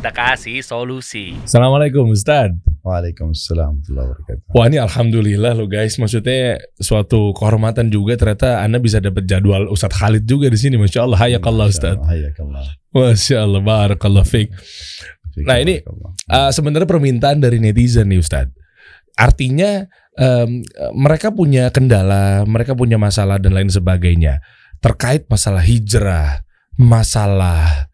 kita kasih solusi. Assalamualaikum Ustaz. Waalaikumsalam wabarakatuh. Wah ini alhamdulillah loh guys, maksudnya suatu kehormatan juga ternyata Anda bisa dapat jadwal Ustadz Khalid juga di sini, masya Allah. Hayakallah Ustadz. Hayakallah. Masya Allah, barakallah Fik. Nah ini uh, sebenarnya permintaan dari netizen nih Ustadz. Artinya um, mereka punya kendala, mereka punya masalah dan lain sebagainya terkait masalah hijrah, masalah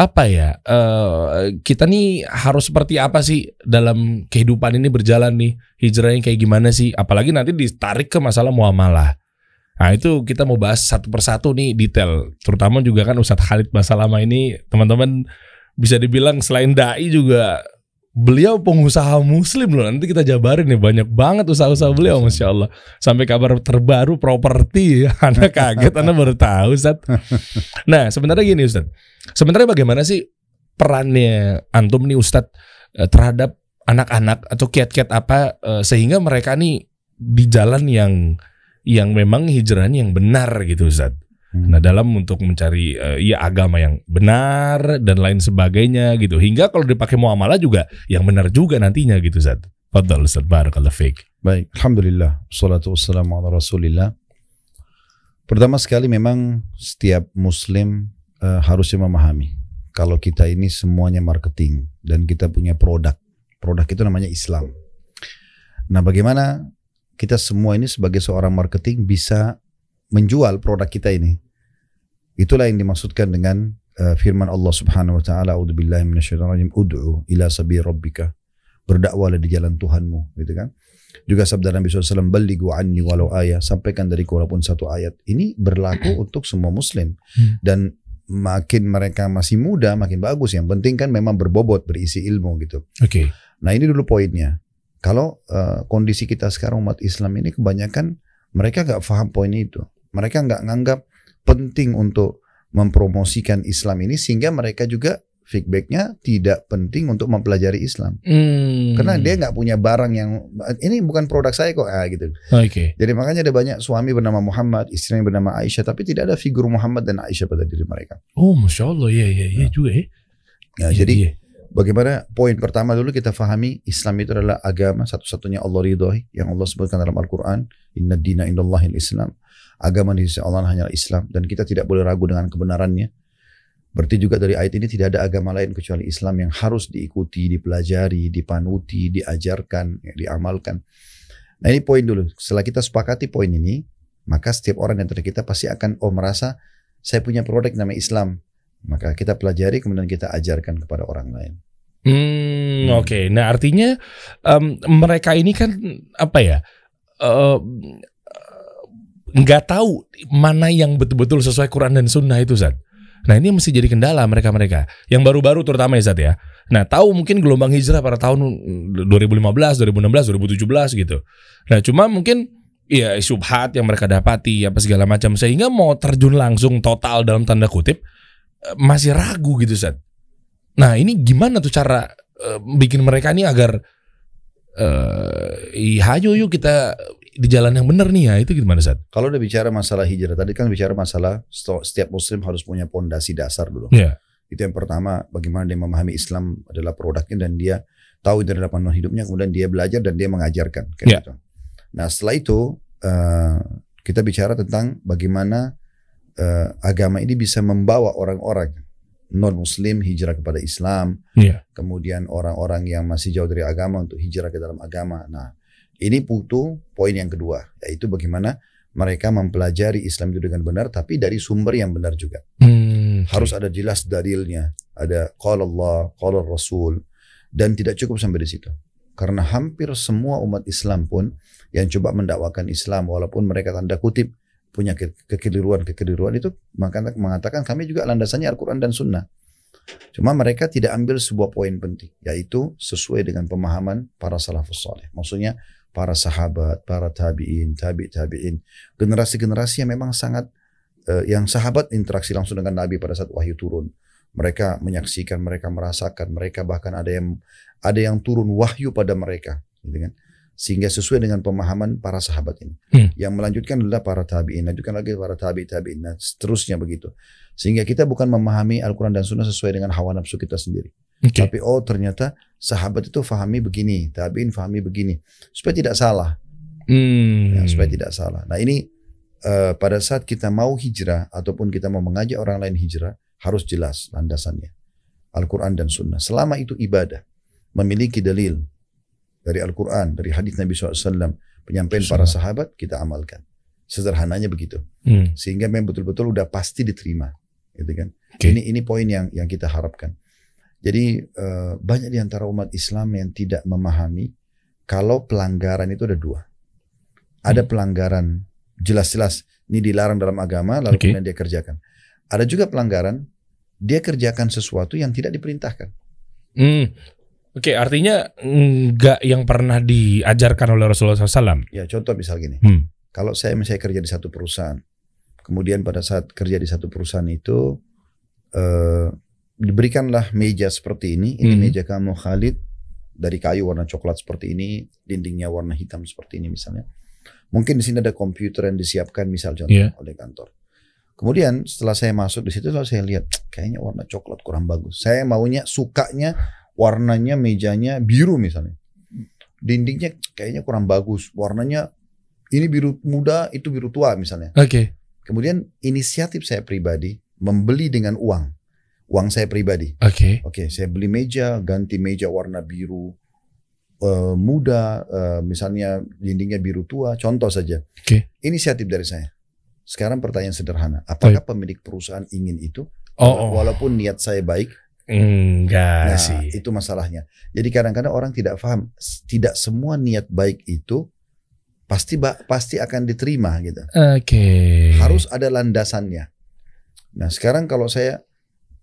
apa ya uh, kita nih harus seperti apa sih dalam kehidupan ini berjalan nih hijrahnya kayak gimana sih apalagi nanti ditarik ke masalah muamalah nah itu kita mau bahas satu persatu nih detail terutama juga kan Ustadz Khalid masa lama ini teman-teman bisa dibilang selain dai juga beliau pengusaha muslim loh nanti kita jabarin nih banyak banget usaha-usaha beliau iya. masya Allah sampai kabar terbaru properti anda kaget anda baru tahu Ustaz nah sebenarnya gini Ustaz sebenarnya bagaimana sih perannya antum nih Ustaz eh, terhadap anak-anak atau kiat-kiat apa eh, sehingga mereka nih di jalan yang yang memang hijrahnya yang benar gitu Ustaz Hmm. Nah, dalam untuk mencari uh, ya agama yang benar dan lain sebagainya gitu. Hingga kalau dipakai muamalah juga yang benar juga nantinya gitu, Zat. Fadal Ustaz Barakallah Fik. Baik, Alhamdulillah. Salatu wassalamu ala rasulillah. Pertama sekali memang setiap muslim uh, harusnya memahami kalau kita ini semuanya marketing dan kita punya produk. Produk itu namanya Islam. Nah, bagaimana kita semua ini sebagai seorang marketing bisa menjual produk kita ini. Itulah yang dimaksudkan dengan eh, firman Allah Subhanahu wa taala, "A'udzubillahi minasyaitonirrajim, ud'u ila sabil rabbika." Berdakwahlah di jalan Tuhanmu, gitu kan? Juga sabda Nabi SAW, balighu anni walau ayat, sampaikan dari walaupun satu ayat. Ini berlaku untuk semua muslim. Hmm. Dan makin mereka masih muda, makin bagus. Yang penting kan memang berbobot, berisi ilmu gitu. Oke. Okay. Nah ini dulu poinnya. Kalau uh, kondisi kita sekarang umat Islam ini kebanyakan mereka gak paham poin itu. Mereka nggak nganggap penting untuk mempromosikan Islam ini sehingga mereka juga feedbacknya tidak penting untuk mempelajari Islam hmm. karena dia nggak punya barang yang ini bukan produk saya kok ah gitu. Oke. Okay. Jadi makanya ada banyak suami bernama Muhammad, istrinya bernama Aisyah, tapi tidak ada figur Muhammad dan Aisyah pada diri mereka. Oh, masya Allah, ya ya ya juga ya. Ya, ya, jadi ya. bagaimana poin pertama dulu kita fahami Islam itu adalah agama satu-satunya Allah ridhoi yang Allah sebutkan dalam Al-Qur'an, "Inna dina indallahil Islam." Agama di sisi Allah hanya Islam dan kita tidak boleh ragu dengan kebenarannya. Berarti juga dari ayat ini tidak ada agama lain kecuali Islam yang harus diikuti, dipelajari, dipanuti, diajarkan, ya, diamalkan. Nah ini poin dulu. Setelah kita sepakati poin ini, maka setiap orang yang dari kita pasti akan oh merasa saya punya produk namanya Islam. Maka kita pelajari kemudian kita ajarkan kepada orang lain. Hmm, hmm. oke. Okay. Nah artinya um, mereka ini kan apa ya? Uh, nggak tahu mana yang betul-betul sesuai Quran dan Sunnah itu Zat. Nah ini mesti jadi kendala mereka-mereka yang baru-baru terutama ya Zat ya. Nah tahu mungkin gelombang hijrah pada tahun 2015, 2016, 2017 gitu. Nah cuma mungkin ya subhat yang mereka dapati apa segala macam sehingga mau terjun langsung total dalam tanda kutip eh, masih ragu gitu Zat. Nah ini gimana tuh cara eh, bikin mereka ini agar eh uh, hayo yuk kita di jalan yang benar nih ya itu gimana saat Kalau udah bicara masalah hijrah tadi kan bicara masalah setiap muslim harus punya pondasi dasar dulu. Yeah. Itu yang pertama bagaimana dia memahami Islam adalah produknya dan dia tahu itu adalah panduan hidupnya kemudian dia belajar dan dia mengajarkan kayak yeah. gitu. Nah setelah itu uh, kita bicara tentang bagaimana uh, agama ini bisa membawa orang-orang non muslim hijrah kepada Islam, yeah. kemudian orang-orang yang masih jauh dari agama untuk hijrah ke dalam agama. Nah, ini butuh poin yang kedua, yaitu bagaimana mereka mempelajari Islam itu dengan benar, tapi dari sumber yang benar juga. Hmm. Harus ada jelas dalilnya, ada qala Allah, qala Rasul, dan tidak cukup sampai di situ. Karena hampir semua umat Islam pun yang coba mendakwakan Islam, walaupun mereka tanda kutip punya kekeliruan-kekeliruan itu, maka mengatakan kami juga landasannya Al-Quran dan Sunnah. Cuma mereka tidak ambil sebuah poin penting, yaitu sesuai dengan pemahaman para salafus soleh. Maksudnya para sahabat, para tabiin, tabi tabiin, generasi-generasi yang memang sangat uh, yang sahabat interaksi langsung dengan Nabi pada saat wahyu turun. Mereka menyaksikan, mereka merasakan, mereka bahkan ada yang ada yang turun wahyu pada mereka, gitu kan. Sehingga sesuai dengan pemahaman para sahabat ini. Hmm. Yang melanjutkan adalah para tabiin, lanjutkan lagi para tabi tabiin, nah, seterusnya begitu. Sehingga kita bukan memahami Al-Quran dan Sunnah sesuai dengan hawa nafsu kita sendiri. Okay. Tapi oh ternyata sahabat itu fahami begini, tabiin fahami begini, supaya tidak salah. Hmm. Ya, supaya tidak salah. Nah ini uh, pada saat kita mau hijrah ataupun kita mau mengajak orang lain hijrah harus jelas landasannya. Al-Quran dan Sunnah. Selama itu ibadah, memiliki dalil dari Al-Quran, dari hadis Nabi SAW, penyampaian para sahabat kita amalkan. Sederhananya begitu. Hmm. Sehingga memang betul-betul udah pasti diterima, gitu kan? Okay. Ini ini poin yang yang kita harapkan. Jadi eh, banyak di antara umat Islam yang tidak memahami kalau pelanggaran itu ada dua. Ada hmm. pelanggaran jelas-jelas ini dilarang dalam agama lalu okay. kemudian dia kerjakan. Ada juga pelanggaran dia kerjakan sesuatu yang tidak diperintahkan. Hmm. Oke, okay, artinya nggak yang pernah diajarkan oleh Rasulullah SAW. Ya, contoh misal gini. Hmm. Kalau saya misalnya kerja di satu perusahaan, kemudian pada saat kerja di satu perusahaan itu eh, diberikanlah meja seperti ini, ini hmm. meja kamu Khalid dari kayu warna coklat seperti ini, dindingnya warna hitam seperti ini misalnya. Mungkin di sini ada komputer yang disiapkan misal contoh yeah. oleh kantor. Kemudian setelah saya masuk di situ lalu saya lihat kayaknya warna coklat kurang bagus. Saya maunya sukanya warnanya mejanya biru misalnya. Dindingnya kayaknya kurang bagus, warnanya ini biru muda, itu biru tua misalnya. Oke. Okay. Kemudian inisiatif saya pribadi membeli dengan uang uang saya pribadi. Oke. Okay. Oke, okay, saya beli meja, ganti meja warna biru uh, muda, uh, misalnya dindingnya biru tua, contoh saja. Oke. Okay. Inisiatif dari saya. Sekarang pertanyaan sederhana, apakah pemilik perusahaan ingin itu? Oh, oh. Walaupun niat saya baik, Enggak nah, sih. Itu masalahnya. Jadi kadang-kadang orang tidak paham, tidak semua niat baik itu pasti pasti akan diterima gitu. Oke. Okay. Harus ada landasannya. Nah, sekarang kalau saya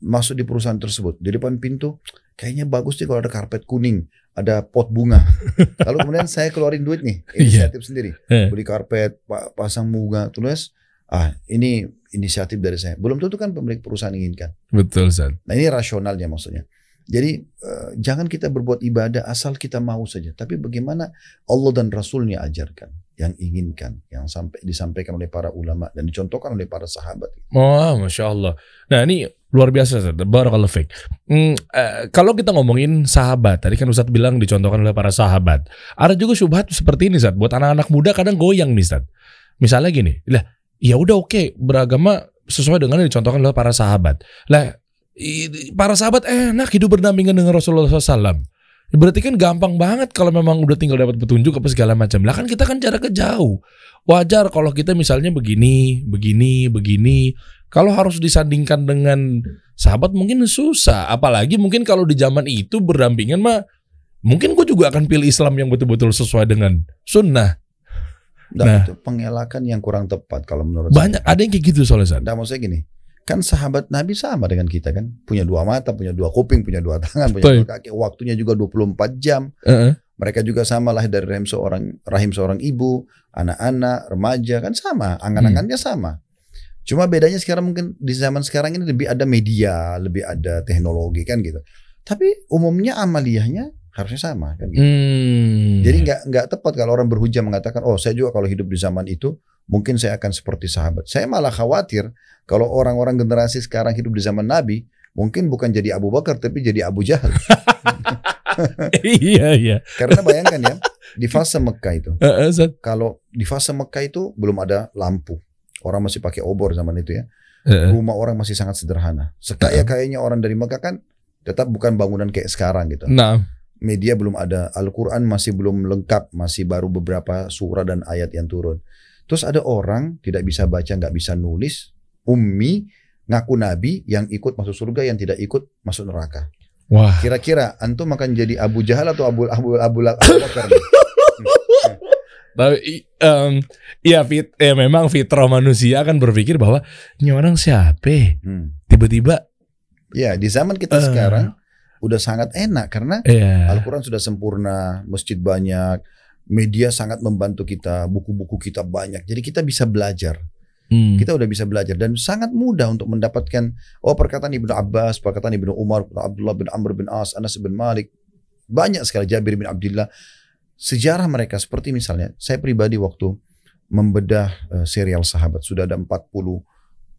masuk di perusahaan tersebut. Di depan pintu, kayaknya bagus sih kalau ada karpet kuning, ada pot bunga. Lalu kemudian saya keluarin duit nih, iya. inisiatif yeah. sendiri. Yeah. Beli karpet, pasang bunga, tulis, ah ini inisiatif dari saya. Belum tentu kan pemilik perusahaan inginkan. Betul, Zan. Nah ini rasionalnya maksudnya. Jadi uh, jangan kita berbuat ibadah asal kita mau saja, tapi bagaimana Allah dan Rasulnya ajarkan yang inginkan yang sampai disampaikan oleh para ulama dan dicontohkan oleh para sahabat. Oh, masya Allah. Nah ini luar biasa, Ustaz. Barakallahu Hmm, eh, kalau kita ngomongin sahabat, tadi kan Ustaz bilang dicontohkan oleh para sahabat. Ada juga syubhat seperti ini, Ustaz. Buat anak-anak muda kadang goyang nih, Ustaz. Misalnya gini, lah ya udah oke, okay, beragama sesuai dengan yang dicontohkan oleh para sahabat. Lah para sahabat enak hidup berdampingan dengan Rasulullah SAW. Berarti kan gampang banget kalau memang udah tinggal dapat petunjuk apa segala macam. Lah kan kita kan jarak jauh. Wajar kalau kita misalnya begini, begini, begini. Kalau harus disandingkan dengan sahabat mungkin susah. Apalagi mungkin kalau di zaman itu berdampingan mah mungkin gue juga akan pilih Islam yang betul-betul sesuai dengan sunnah. Dan nah, itu pengelakan yang kurang tepat kalau menurut banyak saya. ada yang kayak gitu soalnya. Nah, maksudnya gini, Kan sahabat Nabi sama dengan kita kan. Punya dua mata, punya dua kuping, punya dua tangan, punya dua kaki. Waktunya juga 24 jam. Uh -uh. Mereka juga sama lahir dari rahim seorang rahim seorang ibu, anak-anak, remaja kan sama, angan-angannya hmm. sama. Cuma bedanya sekarang mungkin di zaman sekarang ini lebih ada media, lebih ada teknologi kan gitu. Tapi umumnya amaliyahnya harusnya sama kan gitu. Hmm. Jadi nggak nggak tepat kalau orang berhujah mengatakan oh saya juga kalau hidup di zaman itu mungkin saya akan seperti sahabat. Saya malah khawatir kalau orang-orang generasi sekarang hidup di zaman Nabi mungkin bukan jadi Abu Bakar tapi jadi Abu Jahal. iya iya. Karena bayangkan ya di fase Mekah itu kalau di fase Mekah itu belum ada lampu. Orang masih pakai obor zaman itu ya. Rumah orang masih sangat sederhana. Sekaya kayaknya orang dari Mekah kan tetap bukan bangunan kayak sekarang gitu. Nah media belum ada, Al-Quran masih belum lengkap, masih baru beberapa surah dan ayat yang turun. Terus ada orang tidak bisa baca, nggak bisa nulis, ummi, ngaku nabi yang ikut masuk surga, yang tidak ikut masuk neraka. Wah. Kira-kira antum akan jadi Abu Jahal atau Abu Abu Abu, Bakar? Tapi um, ya fit ya memang fitrah manusia akan berpikir bahwa ini orang siapa? Hmm. Tiba-tiba ya di zaman kita uh, sekarang udah sangat enak karena yeah. Al-Quran sudah sempurna, masjid banyak, media sangat membantu kita, buku-buku kita banyak, jadi kita bisa belajar. Hmm. Kita udah bisa belajar dan sangat mudah untuk mendapatkan oh perkataan Ibnu Abbas, perkataan Ibnu Umar, Abdullah bin Amr bin As, Anas bin Malik. Banyak sekali Jabir bin Abdullah. Sejarah mereka seperti misalnya saya pribadi waktu membedah eh, serial sahabat sudah ada 40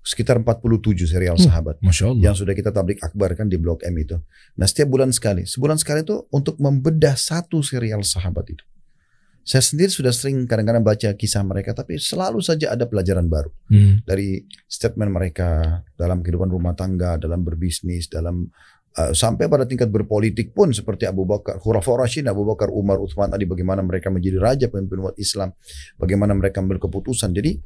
sekitar 47 serial hmm, sahabat Masya Allah. yang sudah kita tablik akbar kan di blog M itu. Nah setiap bulan sekali, sebulan sekali itu untuk membedah satu serial sahabat itu. Saya sendiri sudah sering kadang-kadang baca kisah mereka, tapi selalu saja ada pelajaran baru hmm. dari statement mereka dalam kehidupan rumah tangga, dalam berbisnis, dalam uh, sampai pada tingkat berpolitik pun seperti Abu Bakar, Khurafah Rashid, Abu Bakar, Umar, Uthman, Ali, bagaimana mereka menjadi raja pemimpin umat Islam, bagaimana mereka ambil keputusan. Jadi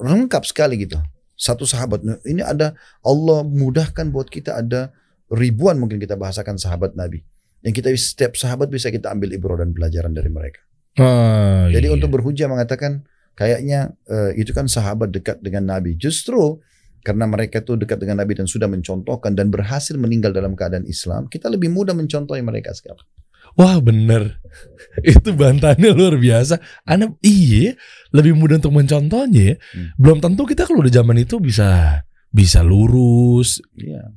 lengkap sekali gitu. Satu sahabat, nah, ini ada Allah mudahkan buat kita ada ribuan mungkin kita bahasakan sahabat Nabi. Yang kita setiap sahabat bisa kita ambil ibro dan pelajaran dari mereka. Oh, Jadi iya. untuk berhujah mengatakan kayaknya uh, itu kan sahabat dekat dengan Nabi. Justru karena mereka tuh dekat dengan Nabi dan sudah mencontohkan dan berhasil meninggal dalam keadaan Islam, kita lebih mudah mencontohi mereka sekarang wah bener itu bantannya luar biasa anda iya lebih mudah untuk mencontohnya hmm. belum tentu kita kalau di zaman itu bisa bisa lurus iya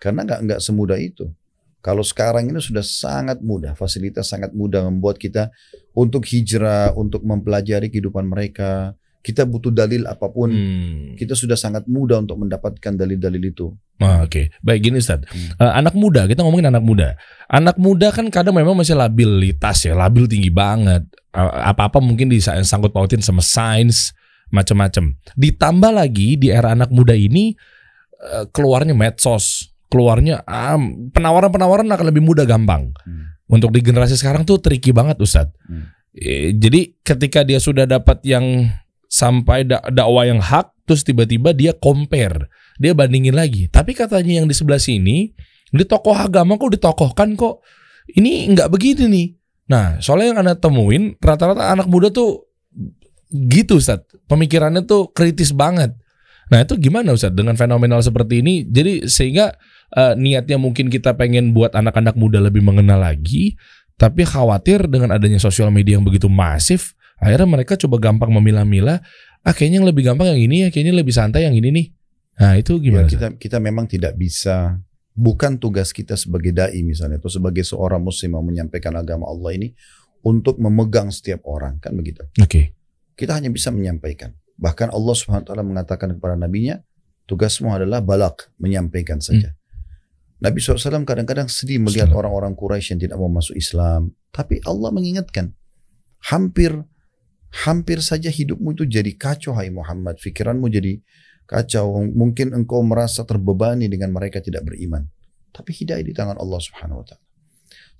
karena nggak nggak semudah itu kalau sekarang ini sudah sangat mudah, fasilitas sangat mudah membuat kita untuk hijrah, untuk mempelajari kehidupan mereka, kita butuh dalil apapun, hmm. kita sudah sangat mudah untuk mendapatkan dalil-dalil itu. Ah, Oke, okay. baik gini Ustaz. Hmm. Uh, anak muda, kita ngomongin anak muda. Anak muda kan kadang memang masih labilitas ya, labil tinggi banget. Eh, apa-apa uh, mungkin disangkut pautin sama sains, macam-macam. Ditambah lagi di era anak muda ini uh, keluarnya medsos, keluarnya um, penawaran-penawaran akan lebih mudah gampang. Hmm. Untuk di generasi sekarang tuh tricky banget Ustaz. Hmm. jadi ketika dia sudah dapat yang sampai dak dakwah yang hak terus tiba-tiba dia compare dia bandingin lagi tapi katanya yang di sebelah sini di tokoh agama kok ditokohkan kok ini nggak begitu nih nah soalnya yang anda temuin rata-rata anak muda tuh gitu Ustaz pemikirannya tuh kritis banget nah itu gimana Ustaz dengan fenomenal seperti ini jadi sehingga uh, niatnya mungkin kita pengen buat anak-anak muda lebih mengenal lagi tapi khawatir dengan adanya sosial media yang begitu masif Akhirnya mereka coba gampang memilah-milah, ah kayaknya yang lebih gampang yang ini ya, kayaknya lebih santai yang ini nih. Nah itu ya, gimana? Ya, kita, kita memang tidak bisa, bukan tugas kita sebagai da'i misalnya, atau sebagai seorang muslim yang menyampaikan agama Allah ini, untuk memegang setiap orang, kan begitu. Oke. Okay. Kita hanya bisa menyampaikan. Bahkan Allah swt mengatakan kepada nabinya, tugasmu adalah balak, menyampaikan saja. Hmm. Nabi SAW kadang-kadang sedih melihat orang-orang Quraisy yang tidak mau masuk Islam. Tapi Allah mengingatkan. Hampir hampir saja hidupmu itu jadi kacau hai Muhammad. Pikiranmu jadi kacau. Mungkin engkau merasa terbebani dengan mereka tidak beriman. Tapi hidayah di tangan Allah Subhanahu wa taala.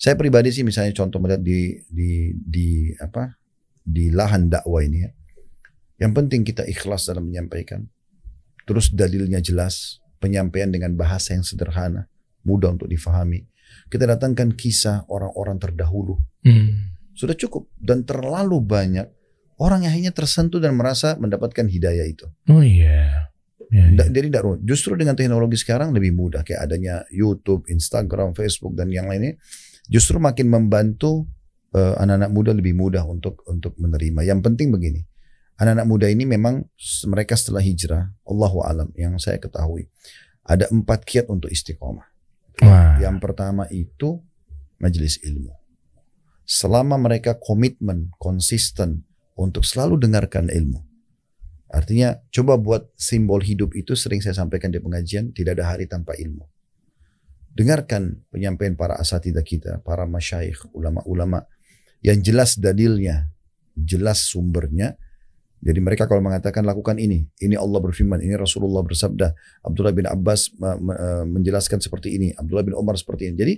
Saya pribadi sih misalnya contoh melihat di di di apa? di lahan dakwah ini ya. Yang penting kita ikhlas dalam menyampaikan. Terus dalilnya jelas, penyampaian dengan bahasa yang sederhana, mudah untuk difahami. Kita datangkan kisah orang-orang terdahulu. Hmm. Sudah cukup dan terlalu banyak orang yang akhirnya tersentuh dan merasa mendapatkan hidayah itu. Oh iya. Yeah. yeah, yeah. Jadi tidak justru dengan teknologi sekarang lebih mudah kayak adanya YouTube, Instagram, Facebook dan yang lainnya, justru makin membantu eh, anak-anak uh, muda lebih mudah untuk untuk menerima. Yang penting begini, anak-anak muda ini memang mereka setelah hijrah, Allahu alam yang saya ketahui ada empat kiat untuk istiqomah. Wah. Yang pertama itu majelis ilmu. Selama mereka komitmen, konsisten, untuk selalu dengarkan ilmu. Artinya coba buat simbol hidup itu sering saya sampaikan di pengajian, tidak ada hari tanpa ilmu. Dengarkan penyampaian para asatidah kita, para masyayikh, ulama-ulama yang jelas dalilnya, jelas sumbernya. Jadi mereka kalau mengatakan lakukan ini, ini Allah berfirman, ini Rasulullah bersabda, Abdullah bin Abbas e, menjelaskan seperti ini, Abdullah bin Umar seperti ini. Jadi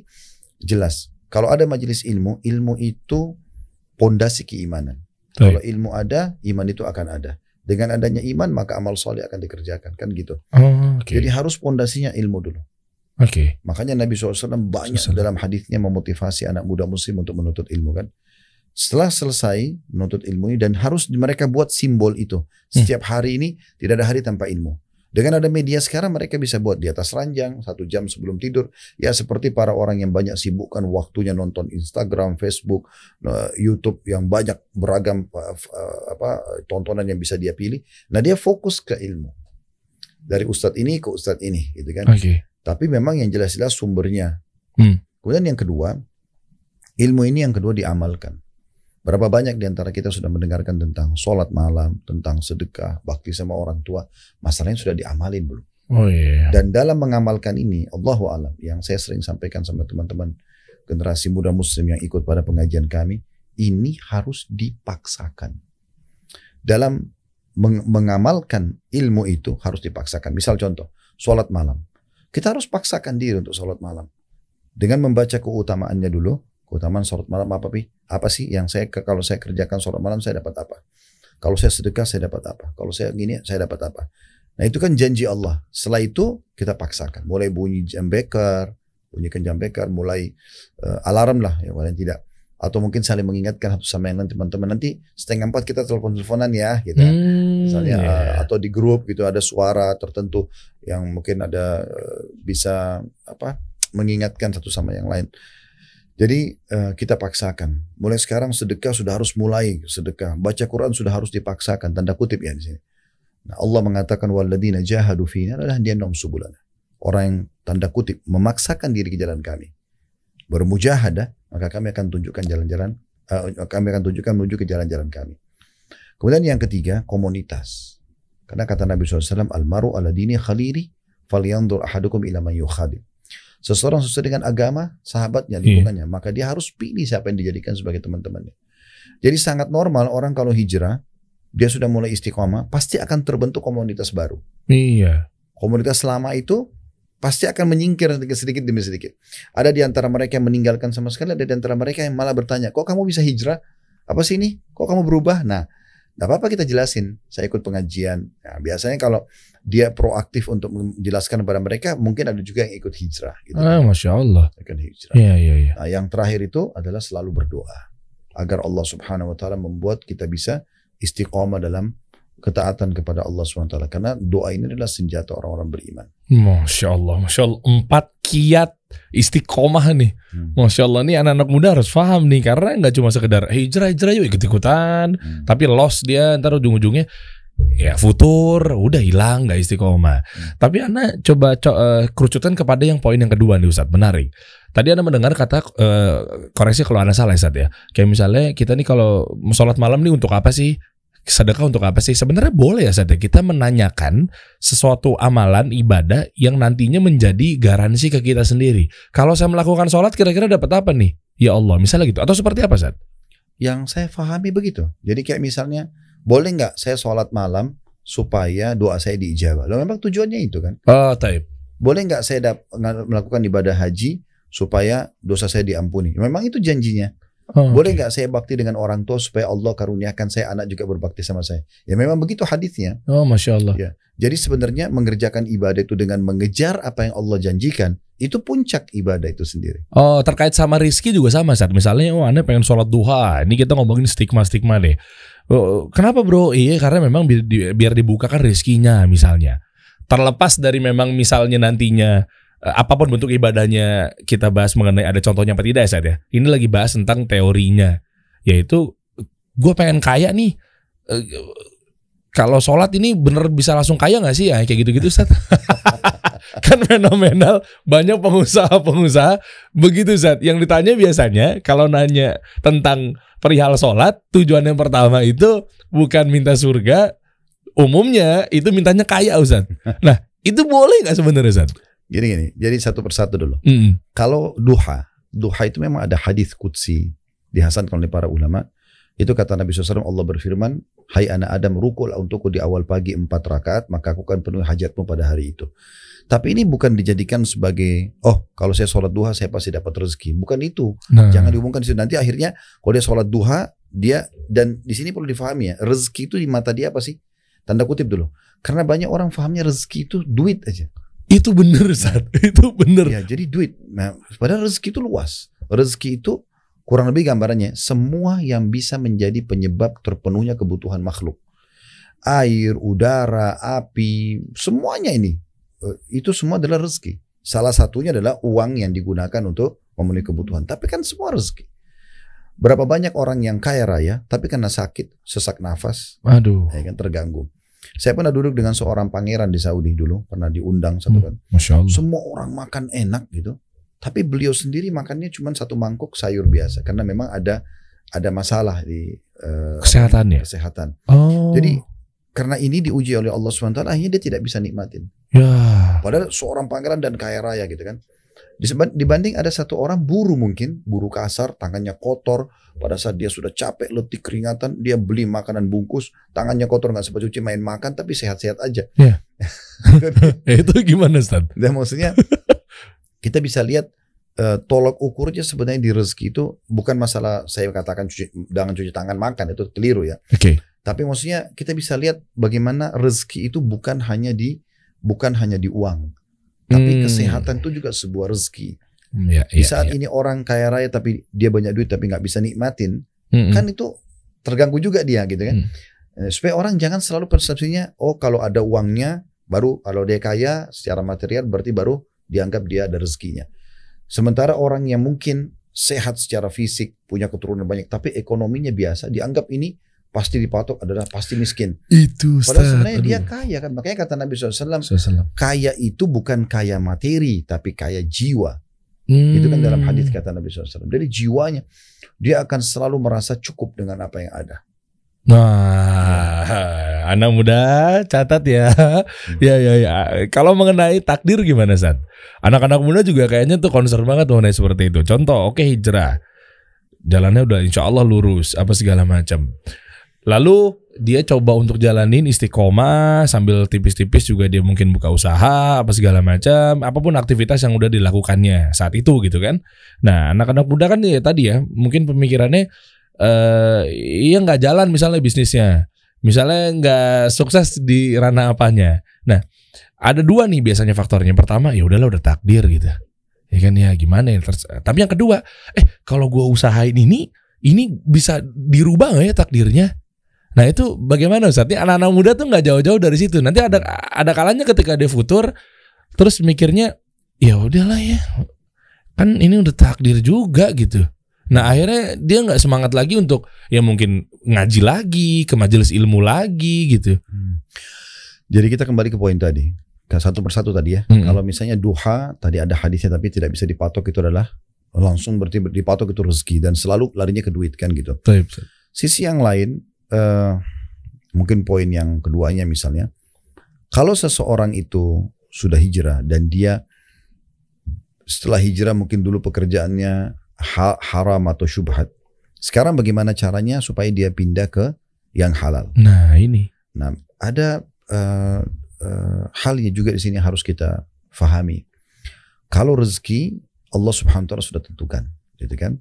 jelas. Kalau ada majelis ilmu, ilmu itu pondasi keimanan. Baik. Kalau ilmu ada, iman itu akan ada. Dengan adanya iman maka amal soleh akan dikerjakan kan gitu. Oh, okay. Jadi harus pondasinya ilmu dulu. Oke. Okay. Makanya Nabi SAW banyak dalam hadisnya memotivasi anak muda muslim untuk menuntut ilmu kan. Setelah selesai menuntut ilmu ini dan harus mereka buat simbol itu. Hmm. Setiap hari ini tidak ada hari tanpa ilmu. Dengan ada media sekarang mereka bisa buat di atas ranjang, satu jam sebelum tidur. Ya seperti para orang yang banyak sibukkan waktunya nonton Instagram, Facebook, eh, YouTube yang banyak beragam eh, eh, apa tontonan yang bisa dia pilih. Nah dia fokus ke ilmu. Dari ustadz ini ke ustadz ini gitu kan. Okay. Tapi memang yang jelas-jelas sumbernya. Hmm. Kemudian yang kedua, ilmu ini yang kedua diamalkan. Berapa banyak di antara kita sudah mendengarkan tentang sholat malam, tentang sedekah, bakti sama orang tua. Masalahnya sudah diamalin belum? Oh iya. Yeah. Dan dalam mengamalkan ini, Allahu alam yang saya sering sampaikan sama teman-teman generasi muda muslim yang ikut pada pengajian kami, ini harus dipaksakan. Dalam meng mengamalkan ilmu itu harus dipaksakan. Misal contoh, sholat malam. Kita harus paksakan diri untuk sholat malam. Dengan membaca keutamaannya dulu, keutamaan sholat malam apa, Pi? apa sih yang saya kalau saya kerjakan sholat malam saya dapat apa? Kalau saya sedekah saya dapat apa? Kalau saya gini saya dapat apa? Nah itu kan janji Allah. Setelah itu kita paksakan. Mulai bunyi jam beker, bunyikan jam beker, mulai uh, alarm lah ya paling tidak. Atau mungkin saling mengingatkan satu sama yang lain teman-teman nanti setengah empat kita telepon-teleponan ya gitu. Ya. Hmm, Misalnya yeah. Iya. uh, atau di grup gitu ada suara tertentu yang mungkin ada uh, bisa apa mengingatkan satu sama yang lain. Jadi uh, kita paksakan. Mulai sekarang sedekah sudah harus mulai sedekah. Baca Quran sudah harus dipaksakan. Tanda kutip ya di sini. Nah, Allah mengatakan waladina jahadu fina adalah dia nom subulana. Orang yang tanda kutip memaksakan diri ke jalan kami. Bermujahadah, maka kami akan tunjukkan jalan-jalan uh, kami akan tunjukkan menuju ke jalan-jalan kami. Kemudian yang ketiga, komunitas. Karena kata Nabi SAW, Almaru ala dini khaliri, falyandur ahadukum ila man Seseorang sesuai dengan agama, sahabatnya, iya. lingkungannya, yeah. maka dia harus pilih siapa yang dijadikan sebagai teman-temannya. Jadi sangat normal orang kalau hijrah, dia sudah mulai istiqomah, pasti akan terbentuk komunitas baru. Iya. Yeah. Komunitas lama itu pasti akan menyingkir sedikit demi sedikit. Ada di antara mereka yang meninggalkan sama sekali, ada di antara mereka yang malah bertanya, kok kamu bisa hijrah? Apa sih ini? Kok kamu berubah? Nah, nggak apa-apa kita jelasin. Saya ikut pengajian. Nah, biasanya kalau dia proaktif untuk menjelaskan kepada mereka mungkin ada juga yang ikut hijrah gitu ah, kan. masya Allah ikut hijrah ya, ya, ya. Nah, yang terakhir itu adalah selalu berdoa agar Allah subhanahu wa taala membuat kita bisa istiqomah dalam ketaatan kepada Allah SWT karena doa ini adalah senjata orang-orang beriman. Masya Allah, Masya Allah. Empat kiat istiqomah nih. Hmm. Masya Allah nih anak-anak muda harus paham nih karena nggak cuma sekedar hijrah-hijrah yuk ikut-ikutan. Hmm. Tapi loss dia ntar ujung-ujungnya ya futur udah hilang nggak istiqomah. Hmm. Tapi anda coba co uh, kerucutkan kepada yang poin yang kedua nih Ustaz menarik. Tadi anda mendengar kata uh, koreksi kalau anda salah Ustaz ya. Kayak misalnya kita nih kalau sholat malam nih untuk apa sih? Sedekah untuk apa sih? Sebenarnya boleh ya Ustaz ya kita menanyakan sesuatu amalan ibadah yang nantinya menjadi garansi ke kita sendiri. Kalau saya melakukan sholat kira-kira dapat apa nih? Ya Allah misalnya gitu atau seperti apa Ustaz? Yang saya pahami begitu. Jadi kayak misalnya boleh nggak saya sholat malam supaya doa saya diijabah? Loh memang tujuannya itu kan? Ah, taib. Boleh nggak saya melakukan ibadah haji supaya dosa saya diampuni? Memang itu janjinya. Oh, boleh nggak saya bakti dengan orang tua supaya Allah karuniakan saya anak juga berbakti sama saya? Ya memang begitu hadisnya. Oh, masya Allah. Ya. Jadi sebenarnya mengerjakan ibadah itu dengan mengejar apa yang Allah janjikan itu puncak ibadah itu sendiri. Oh, terkait sama rizki juga sama saat misalnya, oh anda pengen sholat duha, ini kita ngomongin stigma stigma deh. Oh, kenapa bro? Iya karena memang biar, biar dibukakan rezekinya misalnya. Terlepas dari memang misalnya nantinya eh, apapun bentuk ibadahnya kita bahas mengenai ada contohnya apa tidak ya saat ya. Ini lagi bahas tentang teorinya yaitu gue pengen kaya nih eh, kalau sholat ini bener bisa langsung kaya nggak sih ya kayak gitu-gitu Ustaz kan fenomenal banyak pengusaha-pengusaha begitu Ustaz yang ditanya biasanya kalau nanya tentang perihal sholat tujuan yang pertama itu bukan minta surga umumnya itu mintanya kaya Ustaz nah itu boleh nggak sebenarnya Ustaz gini gini jadi satu persatu dulu mm kalau duha duha itu memang ada hadis kutsi dihasankan oleh para ulama itu kata Nabi SAW Allah berfirman Hai anak Adam rukulah untukku di awal pagi empat rakaat maka aku akan penuhi hajatmu pada hari itu. Tapi ini bukan dijadikan sebagai oh kalau saya sholat duha saya pasti dapat rezeki. Bukan itu. Nah. Jangan dihubungkan situ nanti akhirnya kalau dia sholat duha dia dan di sini perlu difahami ya rezeki itu di mata dia apa sih? Tanda kutip dulu. Karena banyak orang fahamnya rezeki itu duit aja. Itu benar saat Itu benar. Ya, jadi duit. Nah, padahal rezeki itu luas. Rezeki itu Kurang lebih gambarannya, semua yang bisa menjadi penyebab terpenuhnya kebutuhan makhluk. Air, udara, api, semuanya ini. Eh, itu semua adalah rezeki. Salah satunya adalah uang yang digunakan untuk memenuhi kebutuhan. Tapi kan semua rezeki. Berapa banyak orang yang kaya raya, tapi karena sakit, sesak nafas, Aduh. Ya kan, terganggu. Saya pernah duduk dengan seorang pangeran di Saudi dulu, pernah diundang satu kan. Masya Allah. Semua orang makan enak gitu, tapi beliau sendiri makannya cuma satu mangkuk sayur biasa karena memang ada ada masalah di uh, kesehatan ya. Kesehatan. Oh. Jadi karena ini diuji oleh Allah SWT akhirnya dia tidak bisa nikmatin. Ya. Padahal seorang pangeran dan kaya raya gitu kan. Dibanding ada satu orang buru mungkin, buru kasar, tangannya kotor. Pada saat dia sudah capek, letih, keringatan, dia beli makanan bungkus, tangannya kotor nggak sempat cuci, main makan tapi sehat-sehat aja. Ya. itu gimana Ustaz? Dan maksudnya Kita bisa lihat uh, tolok ukurnya sebenarnya di rezeki itu bukan masalah saya katakan cuci, dengan cuci tangan makan itu keliru ya. Oke. Okay. Tapi maksudnya kita bisa lihat bagaimana rezeki itu bukan hanya di bukan hanya di uang, tapi hmm. kesehatan itu juga sebuah rezeki. Hmm, ya, di ya, saat ya. ini orang kaya raya tapi dia banyak duit tapi nggak bisa nikmatin, hmm. hmm. kan itu terganggu juga dia gitu kan. Hmm. Eh, supaya orang jangan selalu persepsinya oh kalau ada uangnya baru kalau dia kaya secara material berarti baru dianggap dia ada rezekinya. Sementara orang yang mungkin sehat secara fisik, punya keturunan banyak, tapi ekonominya biasa, dianggap ini pasti dipatok adalah pasti miskin. Itu Padahal sebenarnya Aduh. dia kaya kan. Makanya kata Nabi SAW, SAW, kaya itu bukan kaya materi, tapi kaya jiwa. Hmm. Itu kan dalam hadis kata Nabi SAW. Jadi jiwanya, dia akan selalu merasa cukup dengan apa yang ada. Nah, anak muda catat ya. Hmm. ya ya ya. Kalau mengenai takdir gimana San? Anak-anak muda juga kayaknya tuh concern banget mengenai seperti itu. Contoh, oke okay, hijrah. Jalannya udah insya Allah lurus, apa segala macam. Lalu dia coba untuk jalanin istiqomah sambil tipis-tipis juga dia mungkin buka usaha apa segala macam apapun aktivitas yang udah dilakukannya saat itu gitu kan. Nah anak-anak muda kan ya tadi ya mungkin pemikirannya eh iya nggak jalan misalnya bisnisnya Misalnya nggak sukses di ranah apanya. Nah, ada dua nih biasanya faktornya. Pertama, ya udahlah udah takdir gitu. Ya kan ya gimana ya. Eh, tapi yang kedua, eh kalau gue usahain ini, ini bisa dirubah nggak ya takdirnya? Nah itu bagaimana Ustaz? anak-anak muda tuh nggak jauh-jauh dari situ. Nanti ada ada kalanya ketika dia futur, terus mikirnya ya udahlah ya, kan ini udah takdir juga gitu. Nah akhirnya dia nggak semangat lagi untuk ya mungkin ngaji lagi ke majelis ilmu lagi gitu. Hmm. Jadi kita kembali ke poin tadi nah, satu persatu tadi ya. Hmm. Kalau misalnya duha tadi ada hadisnya tapi tidak bisa dipatok itu adalah langsung berarti dipatok itu rezeki dan selalu larinya ke duit kan gitu. Taip, taip. Sisi yang lain uh, mungkin poin yang keduanya misalnya kalau seseorang itu sudah hijrah dan dia setelah hijrah mungkin dulu pekerjaannya haram atau syubhat. Sekarang bagaimana caranya supaya dia pindah ke yang halal? Nah ini. Nah ada uh, uh, hal yang juga di sini harus kita fahami. Kalau rezeki Allah Subhanahu wa taala sudah tentukan, gitu kan?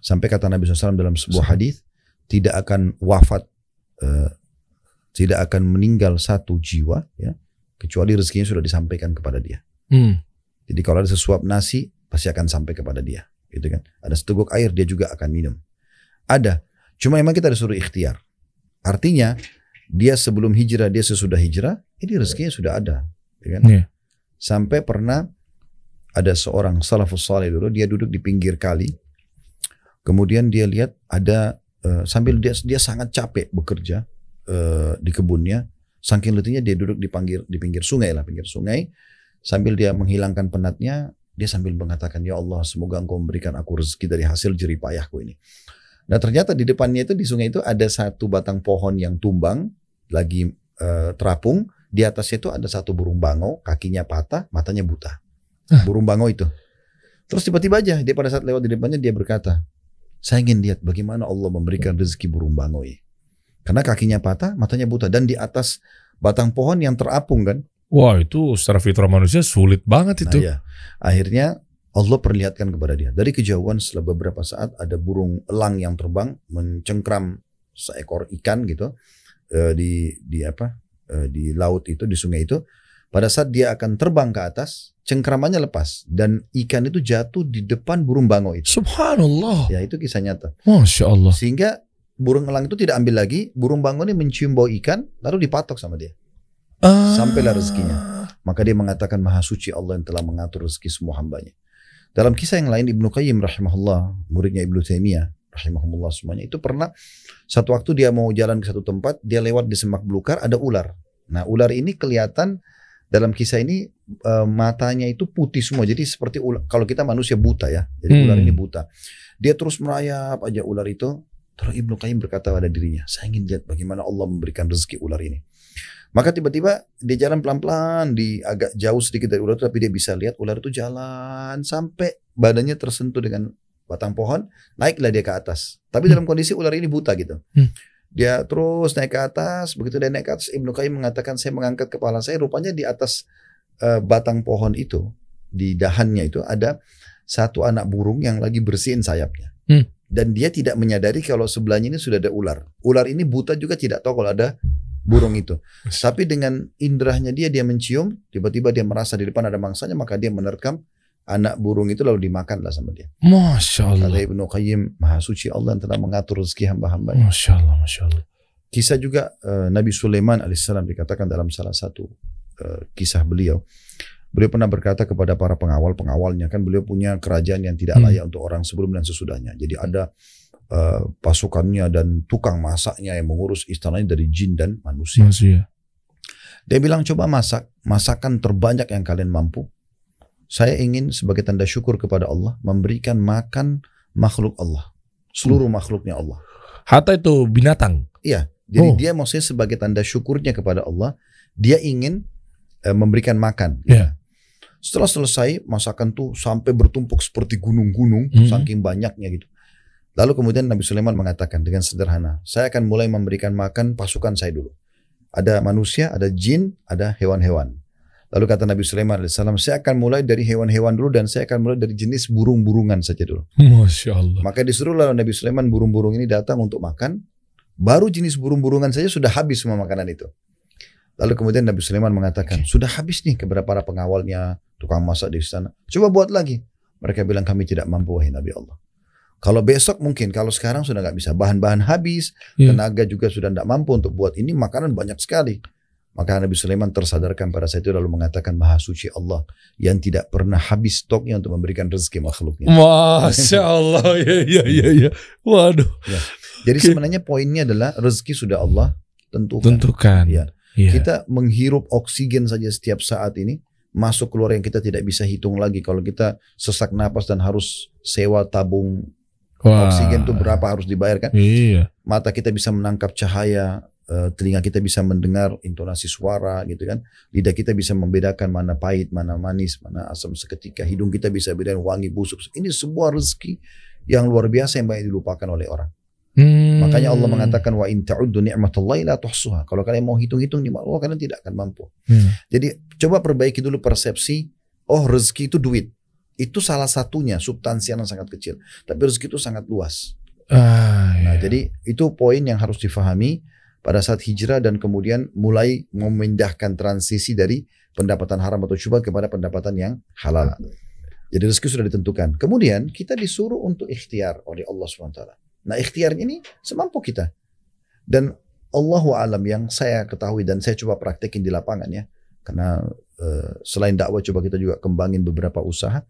Sampai kata Nabi SAW dalam sebuah hadis, tidak akan wafat, uh, tidak akan meninggal satu jiwa, ya, kecuali rezekinya sudah disampaikan kepada dia. Hmm. Jadi kalau ada sesuap nasi, pasti akan sampai kepada dia gitu kan. Ada seteguk air dia juga akan minum. Ada. Cuma emang kita disuruh ikhtiar. Artinya dia sebelum hijrah, dia sesudah hijrah, ini rezekinya sudah ada, gitu kan? Yeah. Sampai pernah ada seorang salafus saleh dulu, dia duduk di pinggir kali. Kemudian dia lihat ada uh, sambil dia dia sangat capek bekerja uh, di kebunnya, saking letihnya dia duduk di pinggir di pinggir sungai lah, pinggir sungai. Sambil dia menghilangkan penatnya, dia sambil mengatakan, Ya Allah semoga engkau memberikan aku rezeki dari hasil jeripayahku ini. Nah ternyata di depannya itu di sungai itu ada satu batang pohon yang tumbang, lagi e, terapung. Di atasnya itu ada satu burung bangau, kakinya patah, matanya buta. Burung bangau itu. Terus tiba-tiba aja dia pada saat lewat di depannya dia berkata, saya ingin lihat bagaimana Allah memberikan rezeki burung bangau ini. Karena kakinya patah, matanya buta dan di atas batang pohon yang terapung kan, Wah itu secara fitrah manusia sulit banget nah, itu. Nah, ya. Akhirnya Allah perlihatkan kepada dia. Dari kejauhan setelah beberapa saat ada burung elang yang terbang mencengkram seekor ikan gitu eh, di di apa eh, di laut itu di sungai itu. Pada saat dia akan terbang ke atas, cengkramannya lepas dan ikan itu jatuh di depan burung bango itu. Subhanallah. Ya itu kisah nyata. Masya Allah. Sehingga burung elang itu tidak ambil lagi, burung bango ini mencium bau ikan lalu dipatok sama dia. Ah. Sampailah rezekinya. Maka dia mengatakan maha suci Allah yang telah mengatur rezeki semua hambanya. Dalam kisah yang lain Ibnu Qayyim rahimahullah, muridnya Ibnu Taimiyah rahimahullah semuanya itu pernah satu waktu dia mau jalan ke satu tempat, dia lewat di semak belukar ada ular. Nah, ular ini kelihatan dalam kisah ini eh, matanya itu putih semua. Jadi seperti ular, kalau kita manusia buta ya. Jadi hmm. ular ini hmm. buta. Dia terus merayap aja ular itu. Terus Ibnu Qayyim berkata pada dirinya, "Saya ingin lihat bagaimana Allah memberikan rezeki ular ini." Maka tiba-tiba dia jalan pelan-pelan di agak jauh sedikit dari ular itu tapi dia bisa lihat ular itu jalan sampai badannya tersentuh dengan batang pohon, naiklah dia ke atas. Tapi hmm. dalam kondisi ular ini buta gitu. Hmm. Dia terus naik ke atas, begitu dia naik ke atas Ibnu Qayyim mengatakan saya mengangkat kepala saya rupanya di atas uh, batang pohon itu, di dahannya itu ada satu anak burung yang lagi bersihin sayapnya. Hmm. Dan dia tidak menyadari kalau sebelahnya ini sudah ada ular. Ular ini buta juga tidak tahu kalau ada burung itu. Tapi dengan inderahnya dia dia mencium, tiba-tiba dia merasa di depan ada mangsanya maka dia menerkam anak burung itu lalu dimakanlah sama dia. Masya Allah. Kata Ibnu Qayyim, Maha Suci Allah yang telah mengatur rezeki hamba-hamba. Masya Allah, Masya Allah. Kisah juga uh, Nabi Sulaiman alaihissalam dikatakan dalam salah satu uh, kisah beliau. Beliau pernah berkata kepada para pengawal-pengawalnya kan beliau punya kerajaan yang tidak hmm. layak hmm. untuk orang sebelum dan sesudahnya. Jadi ada uh, pasukannya dan tukang masaknya yang mengurus istananya dari jin dan manusia. manusia. Dia bilang coba masak, masakan terbanyak yang kalian mampu. Saya ingin sebagai tanda syukur kepada Allah memberikan makan makhluk Allah, seluruh hmm. makhluknya Allah. Hatta itu binatang. Iya, jadi oh. dia maksudnya sebagai tanda syukurnya kepada Allah, dia ingin uh, memberikan makan. Gitu. Iya. Yeah. Setelah selesai masakan tuh sampai bertumpuk seperti gunung-gunung, -hmm. saking banyaknya gitu. Lalu kemudian Nabi Sulaiman mengatakan dengan sederhana, saya akan mulai memberikan makan pasukan saya dulu. Ada manusia, ada jin, ada hewan-hewan. Lalu kata Nabi Sulaiman AS, saya akan mulai dari hewan-hewan dulu dan saya akan mulai dari jenis burung-burungan saja dulu. Masya Allah. Maka disuruh lalu Nabi Sulaiman burung-burung ini datang untuk makan. Baru jenis burung-burungan saja sudah habis semua makanan itu. Lalu kemudian Nabi Sulaiman mengatakan, sudah habis nih kepada para pengawalnya, tukang masak di sana. Coba buat lagi. Mereka bilang kami tidak mampu wahai Nabi Allah. Kalau besok mungkin, kalau sekarang sudah nggak bisa, bahan-bahan habis, yeah. tenaga juga sudah tidak mampu untuk buat ini, makanan banyak sekali. Maka Nabi Sulaiman tersadarkan pada saat itu lalu mengatakan Maha Suci Allah yang tidak pernah habis stoknya untuk memberikan rezeki makhluknya. Masya Allah, ya, ya, ya, ya. waduh. Ya. Jadi okay. sebenarnya poinnya adalah rezeki sudah Allah tentukan. Tentukan. Ya. Ya. Kita menghirup oksigen saja setiap saat ini, masuk keluar yang kita tidak bisa hitung lagi. Kalau kita sesak napas dan harus sewa tabung Wah. Oksigen itu berapa harus dibayarkan? Iya. Mata kita bisa menangkap cahaya, eh, telinga kita bisa mendengar intonasi suara gitu kan. Lidah kita bisa membedakan mana pahit, mana manis, mana asam seketika. Hidung kita bisa bedain wangi busuk. Ini sebuah rezeki yang luar biasa yang banyak dilupakan oleh orang. Hmm. Makanya Allah mengatakan wa in ta'uddu ni'matallahi la tuhsuha. Kalau kalian mau hitung-hitung nikmat Allah kalian tidak akan mampu. Hmm. Jadi coba perbaiki dulu persepsi, oh rezeki itu duit. Itu salah satunya substansi yang sangat kecil. Tapi rezeki itu sangat luas. Ah, nah, iya. jadi itu poin yang harus difahami pada saat hijrah dan kemudian mulai memindahkan transisi dari pendapatan haram atau syubhat kepada pendapatan yang halal. Jadi rezeki sudah ditentukan. Kemudian kita disuruh untuk ikhtiar oleh Allah SWT. Nah ikhtiar ini semampu kita. Dan Allahu alam yang saya ketahui dan saya coba praktekin di lapangan ya. Karena Eh, selain dakwah coba kita juga kembangin beberapa usaha.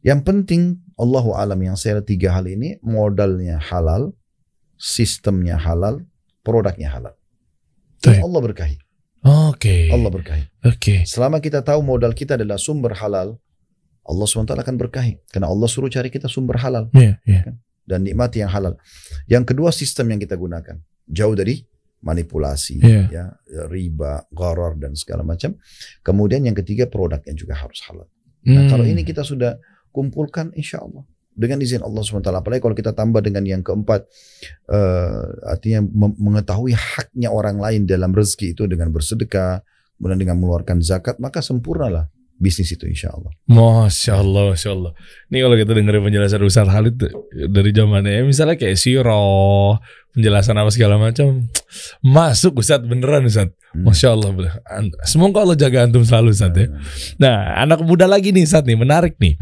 Yang penting Allah alam yang saya tiga hal ini modalnya halal, sistemnya halal, produknya halal. Dan Allah berkahi. Oke. Okay. Allah berkahi. Oke. Okay. Selama kita tahu modal kita adalah sumber halal, Allah SWT akan berkahi. Karena Allah suruh cari kita sumber halal. Yeah, yeah. Dan nikmati yang halal. Yang kedua sistem yang kita gunakan. Jauh dari manipulasi, yeah. ya, riba, goror dan segala macam. Kemudian yang ketiga produk yang juga harus halal. Nah, hmm. Nah kalau ini kita sudah kumpulkan, insya Allah dengan izin Allah swt. Apalagi kalau kita tambah dengan yang keempat, uh, artinya mengetahui haknya orang lain dalam rezeki itu dengan bersedekah, kemudian dengan mengeluarkan zakat, maka sempurnalah bisnis itu insya Allah. Masya Allah, Masya Allah. Ini kalau kita dengar penjelasan Ustaz itu dari zamannya, ya, misalnya kayak siro, penjelasan apa segala macam, masuk Ustaz beneran Ustaz. Hmm. Masya Allah. Semoga Allah jaga antum selalu Ustaz ya. Hmm. Nah, anak muda lagi nih Ustaz nih, menarik nih.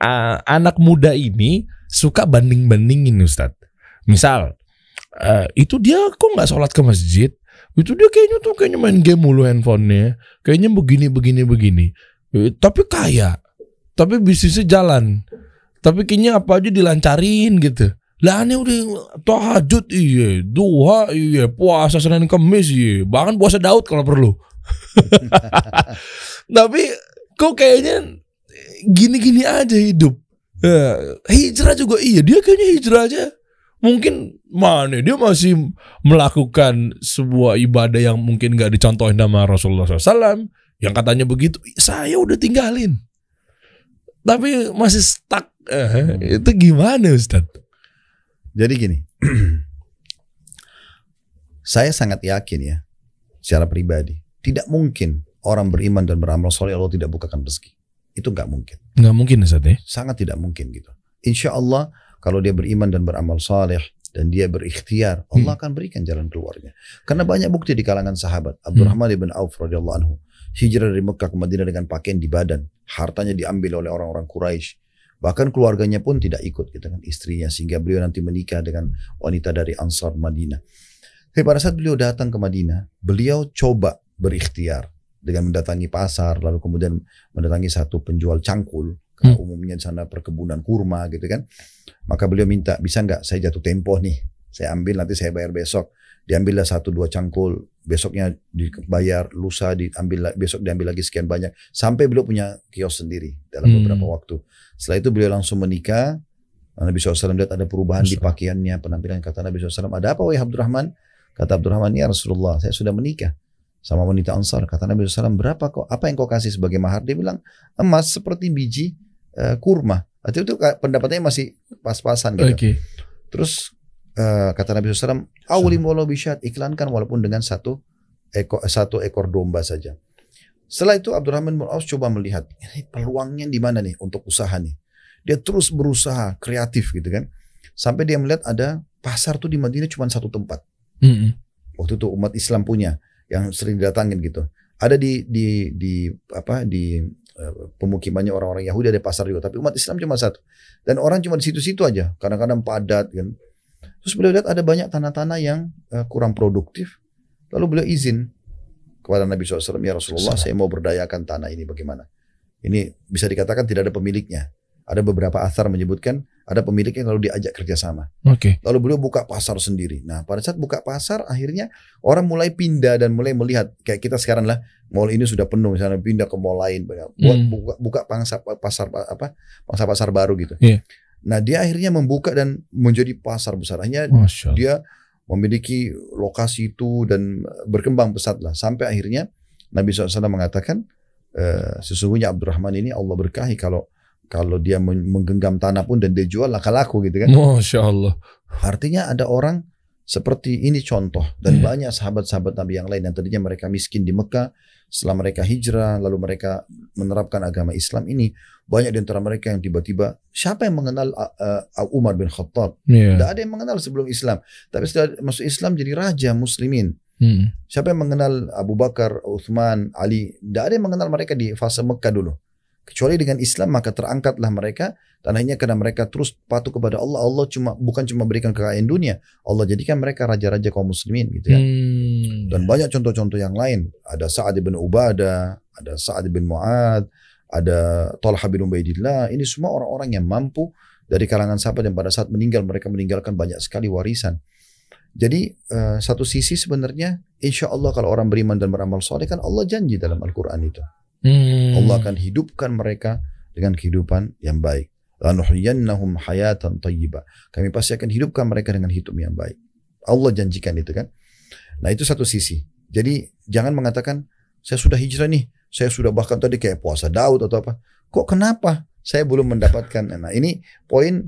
Uh, anak muda ini suka banding-bandingin Ustaz. Misal, uh, itu dia kok nggak sholat ke masjid, itu dia kayaknya tuh kayaknya main game mulu handphonenya, kayaknya begini begini begini Iya, tapi kaya tapi bisnisnya jalan tapi kayaknya apa aja dilancarin gitu lah aneh udah tahajud iya duha iya puasa senin kemis iya bahkan puasa daud kalau perlu tapi kok kayaknya gini-gini aja hidup ya, hijrah juga iya dia kayaknya hijrah aja mungkin mana dia masih melakukan sebuah ibadah yang mungkin gak dicontohin sama Rasulullah SAW yang katanya begitu saya udah tinggalin tapi masih stuck eh, itu gimana Ustaz? Jadi gini saya sangat yakin ya secara pribadi tidak mungkin orang beriman dan beramal soleh Allah tidak bukakan rezeki itu nggak mungkin nggak mungkin Ustaz ya sangat tidak mungkin gitu insya Allah kalau dia beriman dan beramal soleh dan dia berikhtiar Allah hmm. akan berikan jalan keluarnya karena banyak bukti di kalangan sahabat Abdurrahman hmm. bin Auf radhiyallahu anhu hijrah dari Mekah ke Madinah dengan pakaian di badan. Hartanya diambil oleh orang-orang Quraisy. Bahkan keluarganya pun tidak ikut gitu kan istrinya sehingga beliau nanti menikah dengan wanita dari Ansar Madinah. Tapi pada saat beliau datang ke Madinah, beliau coba berikhtiar dengan mendatangi pasar lalu kemudian mendatangi satu penjual cangkul karena hmm. umumnya di sana perkebunan kurma gitu kan. Maka beliau minta, bisa nggak saya jatuh tempo nih, saya ambil nanti saya bayar besok diambillah satu dua cangkul, besoknya dibayar, lusa diambil besok diambil lagi sekian banyak sampai beliau punya kios sendiri dalam hmm. beberapa waktu. Setelah itu beliau langsung menikah. Nabi SAW lihat ada perubahan Masa. di pakaiannya, penampilan kata Nabi SAW, ada apa wahai Abdurrahman? Kata Abdurrahman, ya Rasulullah, saya sudah menikah sama wanita Ansar. Kata Nabi SAW, berapa kok, apa yang kau kasih sebagai mahar? Dia bilang, emas seperti biji uh, kurma. Artinya itu eh, pendapatnya masih pas-pasan gitu. Okay. Terus Eh, kata Nabi SAW, awlim walau iklankan walaupun dengan satu ekor, satu ekor domba saja. Setelah itu Abdurrahman bin Auf coba melihat, ini peluangnya di mana nih untuk usaha nih. Dia terus berusaha kreatif gitu kan. Sampai dia melihat ada pasar tuh di Madinah cuma satu tempat. Mm -hmm. Waktu itu umat Islam punya yang sering didatangin gitu. Ada di di di apa di eh, pemukimannya orang-orang Yahudi ada pasar juga, tapi umat Islam cuma satu. Dan orang cuma di situ-situ aja, kadang-kadang padat kan. Terus beliau lihat ada banyak tanah-tanah yang uh, kurang produktif. Lalu beliau izin kepada Nabi SAW, ya Rasulullah saya mau berdayakan tanah ini bagaimana. Ini bisa dikatakan tidak ada pemiliknya. Ada beberapa asar menyebutkan ada pemiliknya lalu diajak kerjasama. Okay. Lalu beliau buka pasar sendiri. Nah pada saat buka pasar akhirnya orang mulai pindah dan mulai melihat kayak kita sekarang lah mall ini sudah penuh misalnya pindah ke mall lain hmm. buat hmm. buka, buka pangsa pasar apa pangsa pasar baru gitu. Yeah. Nah dia akhirnya membuka dan menjadi pasar besar. dia memiliki lokasi itu dan eh, berkembang pesat lah. Sampai akhirnya Nabi SAW mengatakan, e, sesungguhnya Abdurrahman ini Allah berkahi kalau kalau dia menggenggam tanah pun dan dia jual laka laku gitu kan. Masya Allah. Artinya ada orang seperti ini contoh dan iya. banyak sahabat-sahabat Nabi yang lain yang tadinya mereka miskin di Mekah, setelah mereka hijrah lalu mereka menerapkan agama Islam ini, banyak di antara mereka yang tiba-tiba siapa yang mengenal uh, uh, Umar bin Khattab? Yeah. Tidak ada yang mengenal sebelum Islam, tapi setelah masuk Islam jadi raja muslimin. Hmm. Siapa yang mengenal Abu Bakar, Uthman, Ali? Tidak ada yang mengenal mereka di fase Mekah dulu. Kecuali dengan Islam maka terangkatlah mereka dan hanya karena mereka terus patuh kepada Allah, Allah cuma bukan cuma berikan kekayaan dunia, Allah jadikan mereka raja-raja kaum muslimin gitu ya. Hmm. Dan banyak contoh-contoh yang lain, ada Sa'ad bin Ubadah, ada Sa'ad bin Mu'ad, ada Talha bin Ubaidillah, ini semua orang-orang yang mampu dari kalangan sahabat yang pada saat meninggal mereka meninggalkan banyak sekali warisan. Jadi uh, satu sisi sebenarnya insya Allah kalau orang beriman dan beramal soleh kan Allah janji dalam Al-Quran itu. Hmm. Allah akan hidupkan mereka dengan kehidupan yang baik. Lanuhyannahum hayatan thayyibah. Kami pasti akan hidupkan mereka dengan hidup yang baik. Allah janjikan itu kan. Nah itu satu sisi. Jadi jangan mengatakan saya sudah hijrah nih, saya sudah bahkan tadi kayak puasa Daud atau apa. Kok kenapa saya belum mendapatkan? Nah ini poin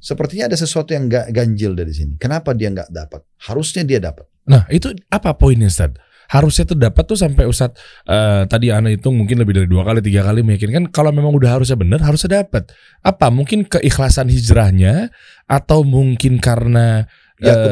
Sepertinya ada sesuatu yang gak ganjil dari sini. Kenapa dia nggak dapat? Harusnya dia dapat. Nah itu apa poinnya Ustaz? harusnya tuh dapat tuh sampai ustad uh, eh, tadi Ana hitung mungkin lebih dari dua kali tiga kali meyakinkan kalau memang udah harusnya benar harusnya dapat apa mungkin keikhlasan hijrahnya atau mungkin karena ya, uh,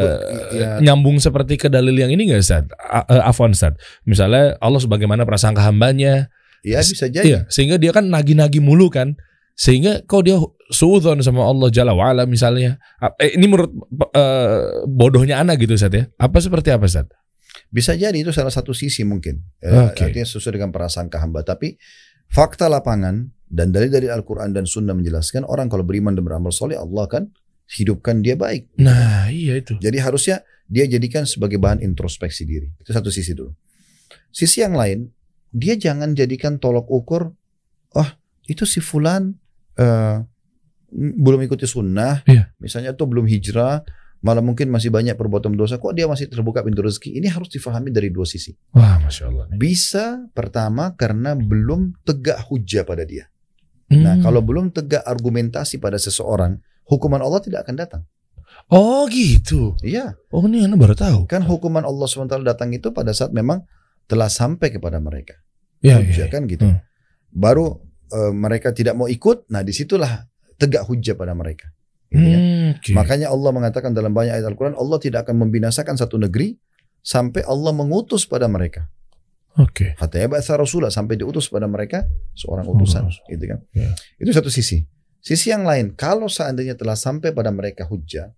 ya. nyambung seperti ke dalil yang ini nggak Ustaz? Eh, Afwan Ustaz. Misalnya Allah sebagaimana prasangka hambanya. Iya bisa jadi. Iya, sehingga dia kan nagi-nagi mulu kan. Sehingga kok dia suudzon sama Allah Jalla wa'ala misalnya. Eh, ini menurut uh, bodohnya anak gitu Ustaz ya. Apa seperti apa Ustaz? Bisa jadi itu salah satu sisi mungkin. Eh, okay. Artinya sesuai dengan perasaan hamba. Tapi fakta lapangan dan dari dari Al-Quran dan Sunnah menjelaskan orang kalau beriman dan beramal soleh Allah kan hidupkan dia baik. Nah iya itu. Jadi harusnya dia jadikan sebagai bahan introspeksi diri. Itu satu sisi dulu. Sisi yang lain dia jangan jadikan tolok ukur. Oh itu si Fulan uh, belum ikuti sunnah, iya. misalnya tuh belum hijrah, Malah mungkin masih banyak perbuatan dosa. Kok dia masih terbuka pintu rezeki? Ini harus difahami dari dua sisi. Wah, masya Allah. Bisa pertama karena belum tegak hujah pada dia. Hmm. Nah, kalau belum tegak argumentasi pada seseorang, hukuman Allah tidak akan datang. Oh gitu. Iya. Oh ini anak baru tahu. Kan hukuman Allah sementara datang itu pada saat memang telah sampai kepada mereka. ya, Hujah ya, ya. kan gitu. Hmm. Baru uh, mereka tidak mau ikut. Nah disitulah tegak hujah pada mereka. Gitu, ya. hmm. Okay. Makanya Allah mengatakan dalam banyak ayat Al-Quran, Allah tidak akan membinasakan satu negeri sampai Allah mengutus pada mereka. Oke. Okay. Hatta Rasulullah sampai diutus pada mereka seorang utusan, oh, gitu kan. Yeah. Itu satu sisi. Sisi yang lain, kalau seandainya telah sampai pada mereka hujah,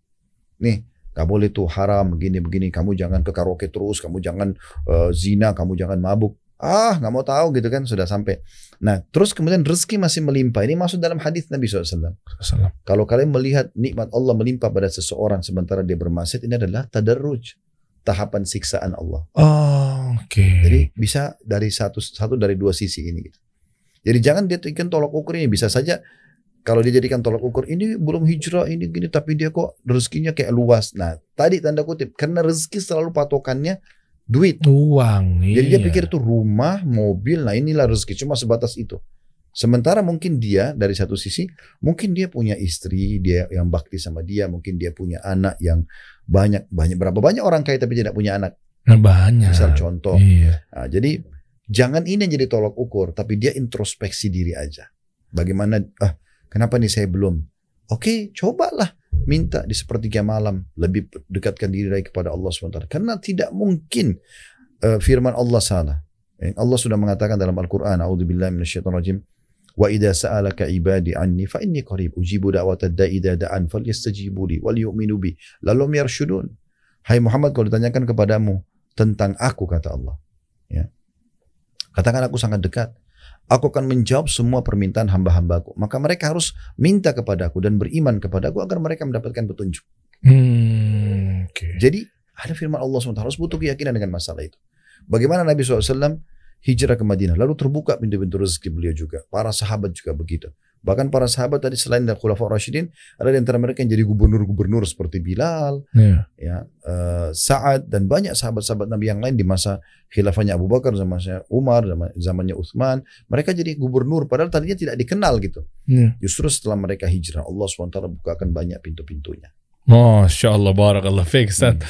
nih Gak boleh tuh haram begini-begini. Kamu jangan ke karaoke terus. Kamu jangan uh, zina. Kamu jangan mabuk. Ah, nggak mau tahu gitu kan. Sudah sampai. Nah, terus kemudian rezeki masih melimpah. Ini masuk dalam hadis Nabi SAW. SAW. Kalau kalian melihat nikmat Allah melimpah pada seseorang sementara dia bermaksiat, ini adalah tadarruj, tahapan siksaan Allah. Oh, oke. Okay. Jadi bisa dari satu satu dari dua sisi ini. Gitu. Jadi jangan dia jadikan tolak ukur ini. Bisa saja kalau dia jadikan tolak ukur ini belum hijrah ini gini tapi dia kok rezekinya kayak luas. Nah tadi tanda kutip karena rezeki selalu patokannya duit. Uang. Jadi iya. dia pikir tuh rumah, mobil, nah inilah rezeki cuma sebatas itu. Sementara mungkin dia dari satu sisi mungkin dia punya istri dia yang bakti sama dia, mungkin dia punya anak yang banyak banyak berapa banyak orang kaya tapi tidak punya anak. Nah, banyak. Misal contoh. Iya. Nah, jadi jangan ini yang jadi tolok ukur, tapi dia introspeksi diri aja. Bagaimana ah kenapa nih saya belum? Oke, cobalah Minta di sepertiga malam lebih dekatkan diri lagi kepada Allah SWT. Karena tidak mungkin uh, firman Allah salah. Eh, Allah sudah mengatakan dalam Al-Quran, A'udzubillah rajim, Wa idha sa'alaka ibadi anni fa inni qarib ujibu da'wata da'idha da'an fal yastajibu li wal yu'minu bi Lalu yarshudun. Hai Muhammad kalau ditanyakan kepadamu tentang aku kata Allah. Ya. Katakan aku sangat dekat. Aku akan menjawab semua permintaan hamba-hambaku. Maka mereka harus minta kepadaku dan beriman kepadaku agar mereka mendapatkan petunjuk. Hmm, okay. Jadi ada firman Allah SWT harus butuh keyakinan dengan masalah itu. Bagaimana Nabi SAW hijrah ke Madinah. Lalu terbuka pintu-pintu rezeki beliau juga. Para sahabat juga begitu. Bahkan para sahabat tadi selain dari Khulafa Rashidin, ada di antara mereka yang jadi gubernur-gubernur seperti Bilal, yeah. ya, uh, Sa'ad dan banyak sahabat-sahabat Nabi yang lain di masa khilafahnya Abu Bakar, zamannya Umar, zamannya Uthman, mereka jadi gubernur padahal tadinya tidak dikenal gitu. Yeah. Justru setelah mereka hijrah, Allah SWT bukakan banyak pintu-pintunya. Masya Allah, barakallah fix. Hmm.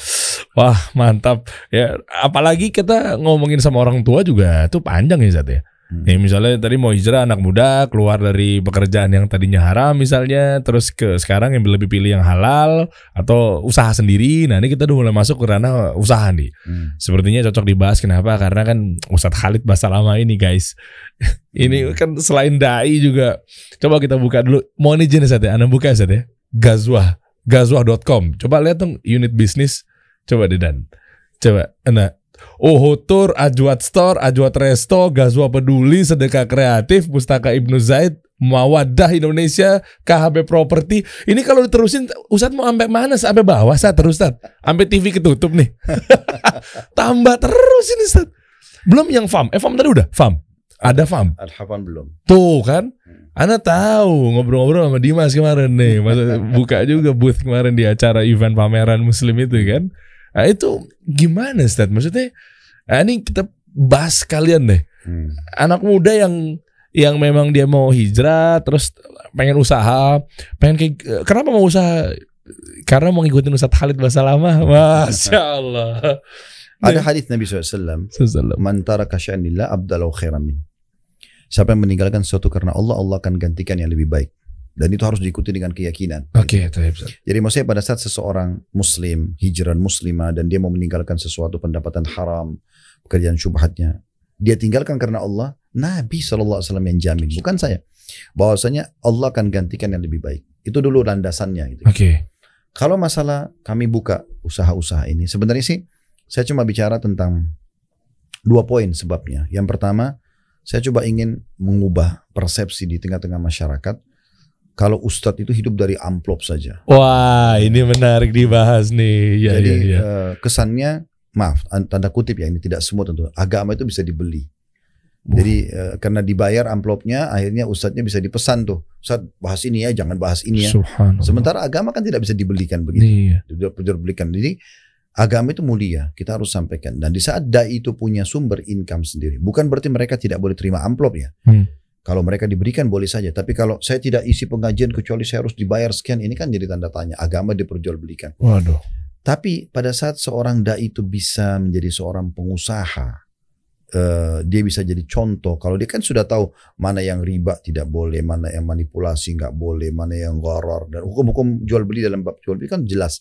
Wah mantap. Ya apalagi kita ngomongin sama orang tua juga itu panjang ya Zat ya. Hmm. ya. misalnya tadi mau hijrah anak muda keluar dari pekerjaan yang tadinya haram misalnya terus ke sekarang yang lebih pilih yang halal atau usaha sendiri. Nah ini kita udah mulai masuk ke ranah usaha nih. Hmm. Sepertinya cocok dibahas kenapa? Karena kan Ustadz Khalid bahasa lama ini guys. ini hmm. kan selain dai juga. Coba kita buka dulu. Mau nih jenis ya? Anda buka Zat ya. Gazwah gazwah.com. Coba lihat dong unit bisnis. Coba deh Dan. Coba. Nah, oh Tour, Ajwat Store, Ajwat Resto, Gazwa Peduli, Sedekah Kreatif, Pustaka Ibnu Zaid, Mawadah Indonesia, KHB Property. Ini kalau diterusin, Ustadz mau sampai mana? Sampai bawah, saat terus, Ustadz. Sampai TV ketutup nih. Tambah terus ini, Ustadz. Belum yang farm. Eh, farm tadi udah? Farm. Ada farm. alhamdulillah belum. Tuh kan. Anda tahu ngobrol-ngobrol sama Dimas kemarin nih, masa buka juga booth kemarin di acara event pameran Muslim itu kan. Nah, itu gimana, Stad? Maksudnya, nah ini kita bahas kalian deh. Hmm. Anak muda yang yang memang dia mau hijrah, terus pengen usaha, pengen ke, kenapa mau usaha? Karena mau ngikutin Ustaz Khalid lama, masya Allah. Ada hadis Nabi SAW. Man taraka sya'nillah abdalau khairan Siapa yang meninggalkan sesuatu karena Allah, Allah akan gantikan yang lebih baik. Dan itu harus diikuti dengan keyakinan. Oke, okay, gitu. Jadi maksudnya pada saat seseorang muslim, hijran muslimah dan dia mau meninggalkan sesuatu pendapatan haram, pekerjaan syubhatnya, dia tinggalkan karena Allah, Nabi SAW yang jamin, bukan saya. Bahwasanya Allah akan gantikan yang lebih baik. Itu dulu landasannya gitu. Oke. Okay. Kalau masalah kami buka usaha-usaha ini, sebenarnya sih saya cuma bicara tentang dua poin sebabnya. Yang pertama, saya coba ingin mengubah persepsi di tengah-tengah masyarakat kalau ustadz itu hidup dari amplop saja. Wah, ini menarik dibahas nih. Ya, Jadi ya, ya. Eh, kesannya, maaf, tanda kutip ya ini tidak semua tentu. Agama itu bisa dibeli. Jadi eh, karena dibayar amplopnya, akhirnya ustadznya bisa dipesan tuh. Ustadz bahas ini ya, jangan bahas ini ya. Sementara agama kan tidak bisa dibelikan begitu. Iya. Dibelikan. Jadi Agama itu mulia, kita harus sampaikan. Dan di saat dai itu punya sumber income sendiri, bukan berarti mereka tidak boleh terima amplop ya. Hmm. Kalau mereka diberikan boleh saja, tapi kalau saya tidak isi pengajian kecuali saya harus dibayar sekian, ini kan jadi tanda tanya. Agama diperjualbelikan. Waduh. Tapi pada saat seorang dai itu bisa menjadi seorang pengusaha, Eh, dia bisa jadi contoh. Kalau dia kan sudah tahu mana yang riba tidak boleh, mana yang manipulasi nggak boleh, mana yang goror dan hukum-hukum jual beli dalam bab jual beli kan jelas.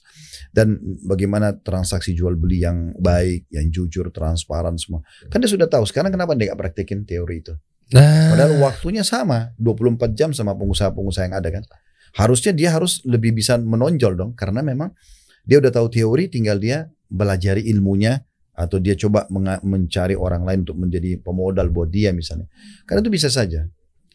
Dan bagaimana transaksi jual beli yang baik, yang jujur, transparan semua. Kan dia sudah tahu. Sekarang kenapa dia nggak praktekin teori itu? Nah. Padahal waktunya sama, 24 jam sama pengusaha-pengusaha yang ada kan. Harusnya dia harus lebih bisa menonjol dong karena memang dia udah tahu teori tinggal dia belajar ilmunya atau dia coba mencari orang lain untuk menjadi pemodal buat dia misalnya. Karena itu bisa saja.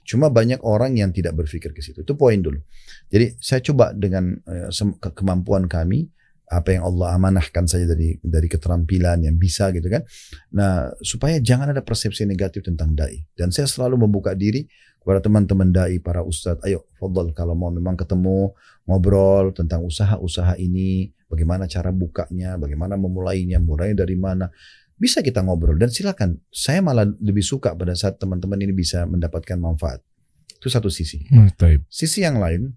Cuma banyak orang yang tidak berpikir ke situ. Itu poin dulu. Jadi saya coba dengan eh, kemampuan kami apa yang Allah amanahkan saja dari dari keterampilan yang bisa gitu kan. Nah, supaya jangan ada persepsi negatif tentang dai. Dan saya selalu membuka diri kepada teman-teman dai, para ustadz, ayo fadl kalau mau memang ketemu, ngobrol tentang usaha-usaha ini, bagaimana cara bukanya, bagaimana memulainya, mulai dari mana. Bisa kita ngobrol dan silakan. Saya malah lebih suka pada saat teman-teman ini bisa mendapatkan manfaat. Itu satu sisi. Mantap. Nah, sisi yang lain,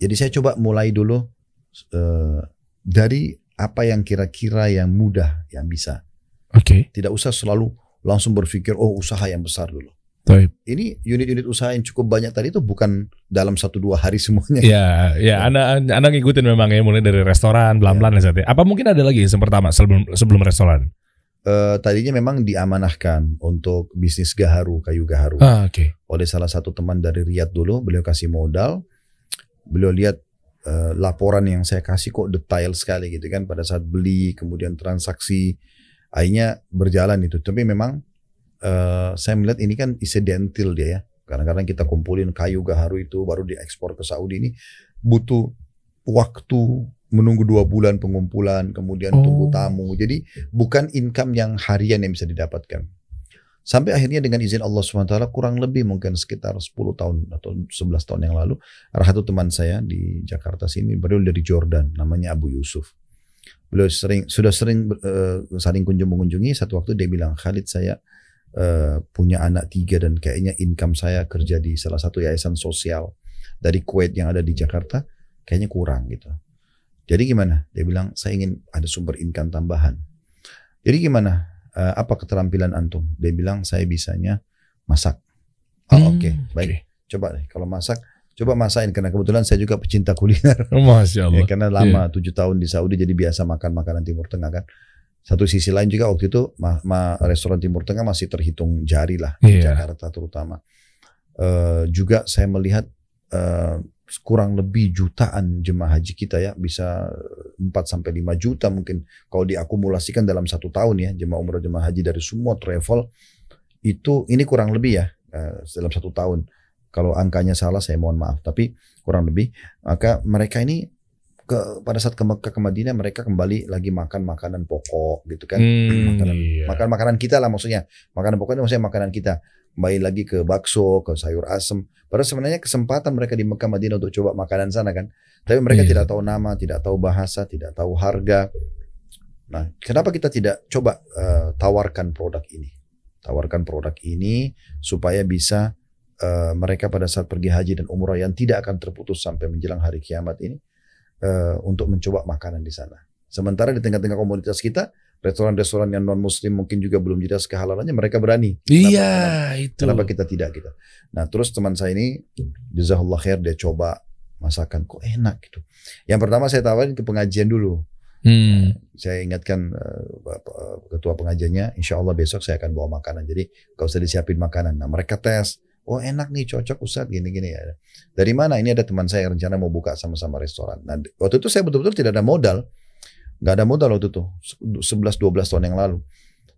jadi saya coba mulai dulu uh, dari apa yang kira-kira yang mudah yang bisa. Oke. Okay. Tidak usah selalu langsung berpikir oh usaha yang besar dulu. Taip. Ini unit-unit usaha yang cukup banyak tadi itu bukan dalam satu dua hari semuanya. Iya, iya. Ya, ya. Anda Anda ngikutin memang ya mulai dari restoran, belan-belan ya. Apa mungkin ada lagi yang pertama sebelum sebelum restoran? Uh, tadinya memang diamanahkan untuk bisnis gaharu kayu gaharu ah, okay. oleh salah satu teman dari Riyadh dulu. Beliau kasih modal. Beliau lihat uh, laporan yang saya kasih kok detail sekali gitu kan pada saat beli kemudian transaksi akhirnya berjalan itu. Tapi memang uh, saya melihat ini kan isedentil dia ya. Kadang-kadang kita kumpulin kayu gaharu itu baru diekspor ke Saudi ini butuh waktu menunggu dua bulan pengumpulan, kemudian oh. tunggu tamu. Jadi bukan income yang harian yang bisa didapatkan. Sampai akhirnya dengan izin Allah SWT kurang lebih mungkin sekitar 10 tahun atau 11 tahun yang lalu ada satu teman saya di Jakarta sini beliau dari Jordan namanya Abu Yusuf. Beliau sering sudah sering uh, saling kunjung mengunjungi satu waktu dia bilang Khalid saya Eh, punya anak tiga dan kayaknya income saya kerja di salah satu yayasan sosial dari Kuwait yang ada di Jakarta kayaknya kurang gitu. Jadi gimana? Dia bilang saya ingin ada sumber income tambahan. Jadi gimana? Eh, apa keterampilan antum? Dia bilang saya bisanya masak. Oh, hmm, Oke, okay. baik. Okay. Coba deh kalau masak coba masain karena kebetulan saya juga pecinta kuliner. Oh, Masya ya, Allah. ya, karena iya. lama tujuh yeah. tahun di Saudi jadi biasa makan makanan Timur Tengah kan. Satu sisi lain juga waktu itu ma ma restoran Timur Tengah masih terhitung jari lah yeah. di iya. Jakarta terutama. Uh, juga saya melihat uh, kurang lebih jutaan jemaah haji kita ya bisa 4 sampai lima juta mungkin kalau diakumulasikan dalam satu tahun ya jemaah umroh jemaah haji dari semua travel itu ini kurang lebih ya uh, dalam satu tahun kalau angkanya salah saya mohon maaf tapi kurang lebih maka mereka ini ke pada saat ke Mekah ke Madinah mereka kembali lagi makan makanan pokok gitu kan hmm, makanan iya. makan makanan kita lah maksudnya makanan pokoknya maksudnya makanan kita kembali lagi ke bakso ke sayur asem padahal sebenarnya kesempatan mereka di Mekah Madinah untuk coba makanan sana kan tapi mereka iya. tidak tahu nama tidak tahu bahasa tidak tahu harga nah kenapa kita tidak coba uh, tawarkan produk ini tawarkan produk ini supaya bisa uh, mereka pada saat pergi haji dan umroh yang tidak akan terputus sampai menjelang hari kiamat ini uh, untuk mencoba makanan di sana. Sementara di tengah-tengah komunitas kita, restoran-restoran yang non muslim mungkin juga belum jelas kehalalannya mereka berani. Iya, kenapa, itu. Kenapa kita tidak kita? Gitu? Nah, terus teman saya ini jazakallah khair dia coba masakan kok enak gitu. Yang pertama saya tawarin ke pengajian dulu. Hmm. Nah, saya ingatkan eh, eh, ketua pengajiannya, insya Allah besok saya akan bawa makanan. Jadi gak usah disiapin makanan. Nah mereka tes, Oh enak nih cocok usah gini-gini ya. Dari mana? Ini ada teman saya yang rencana mau buka sama-sama restoran. Nah, waktu itu saya betul-betul tidak ada modal. Gak ada modal waktu itu. 11-12 tahun yang lalu.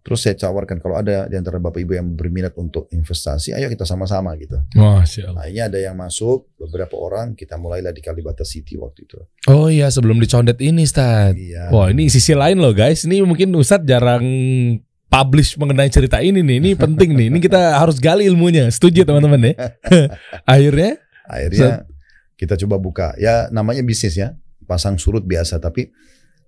Terus saya cawarkan kalau ada di antara bapak ibu yang berminat untuk investasi, ayo kita sama-sama gitu. Wah Allah. Akhirnya ada yang masuk beberapa orang, kita mulailah di Kalibata City waktu itu. Oh iya sebelum dicondet ini Ustaz. Iya. Wah ini sisi lain loh guys, ini mungkin Ustaz jarang publish mengenai cerita ini nih. Ini penting nih. Ini kita harus gali ilmunya. Setuju teman-teman ya. Akhirnya akhirnya kita coba buka. Ya namanya bisnis ya. Pasang surut biasa tapi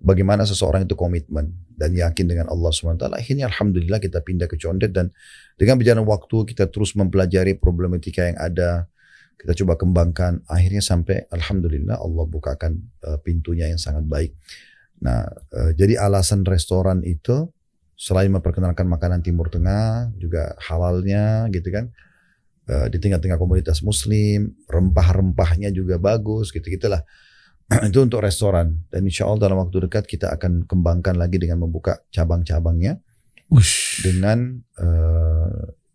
bagaimana seseorang itu komitmen dan yakin dengan Allah SWT. Akhirnya alhamdulillah kita pindah ke Condet dan dengan berjalan waktu kita terus mempelajari problematika yang ada. Kita coba kembangkan akhirnya sampai alhamdulillah Allah bukakan eh, pintunya yang sangat baik. Nah, eh, jadi alasan restoran itu selain memperkenalkan makanan Timur Tengah juga halalnya gitu kan uh, di tengah-tengah komunitas Muslim rempah-rempahnya juga bagus gitu gitulah itu untuk restoran dan insya Allah dalam waktu dekat kita akan kembangkan lagi dengan membuka cabang-cabangnya dengan uh,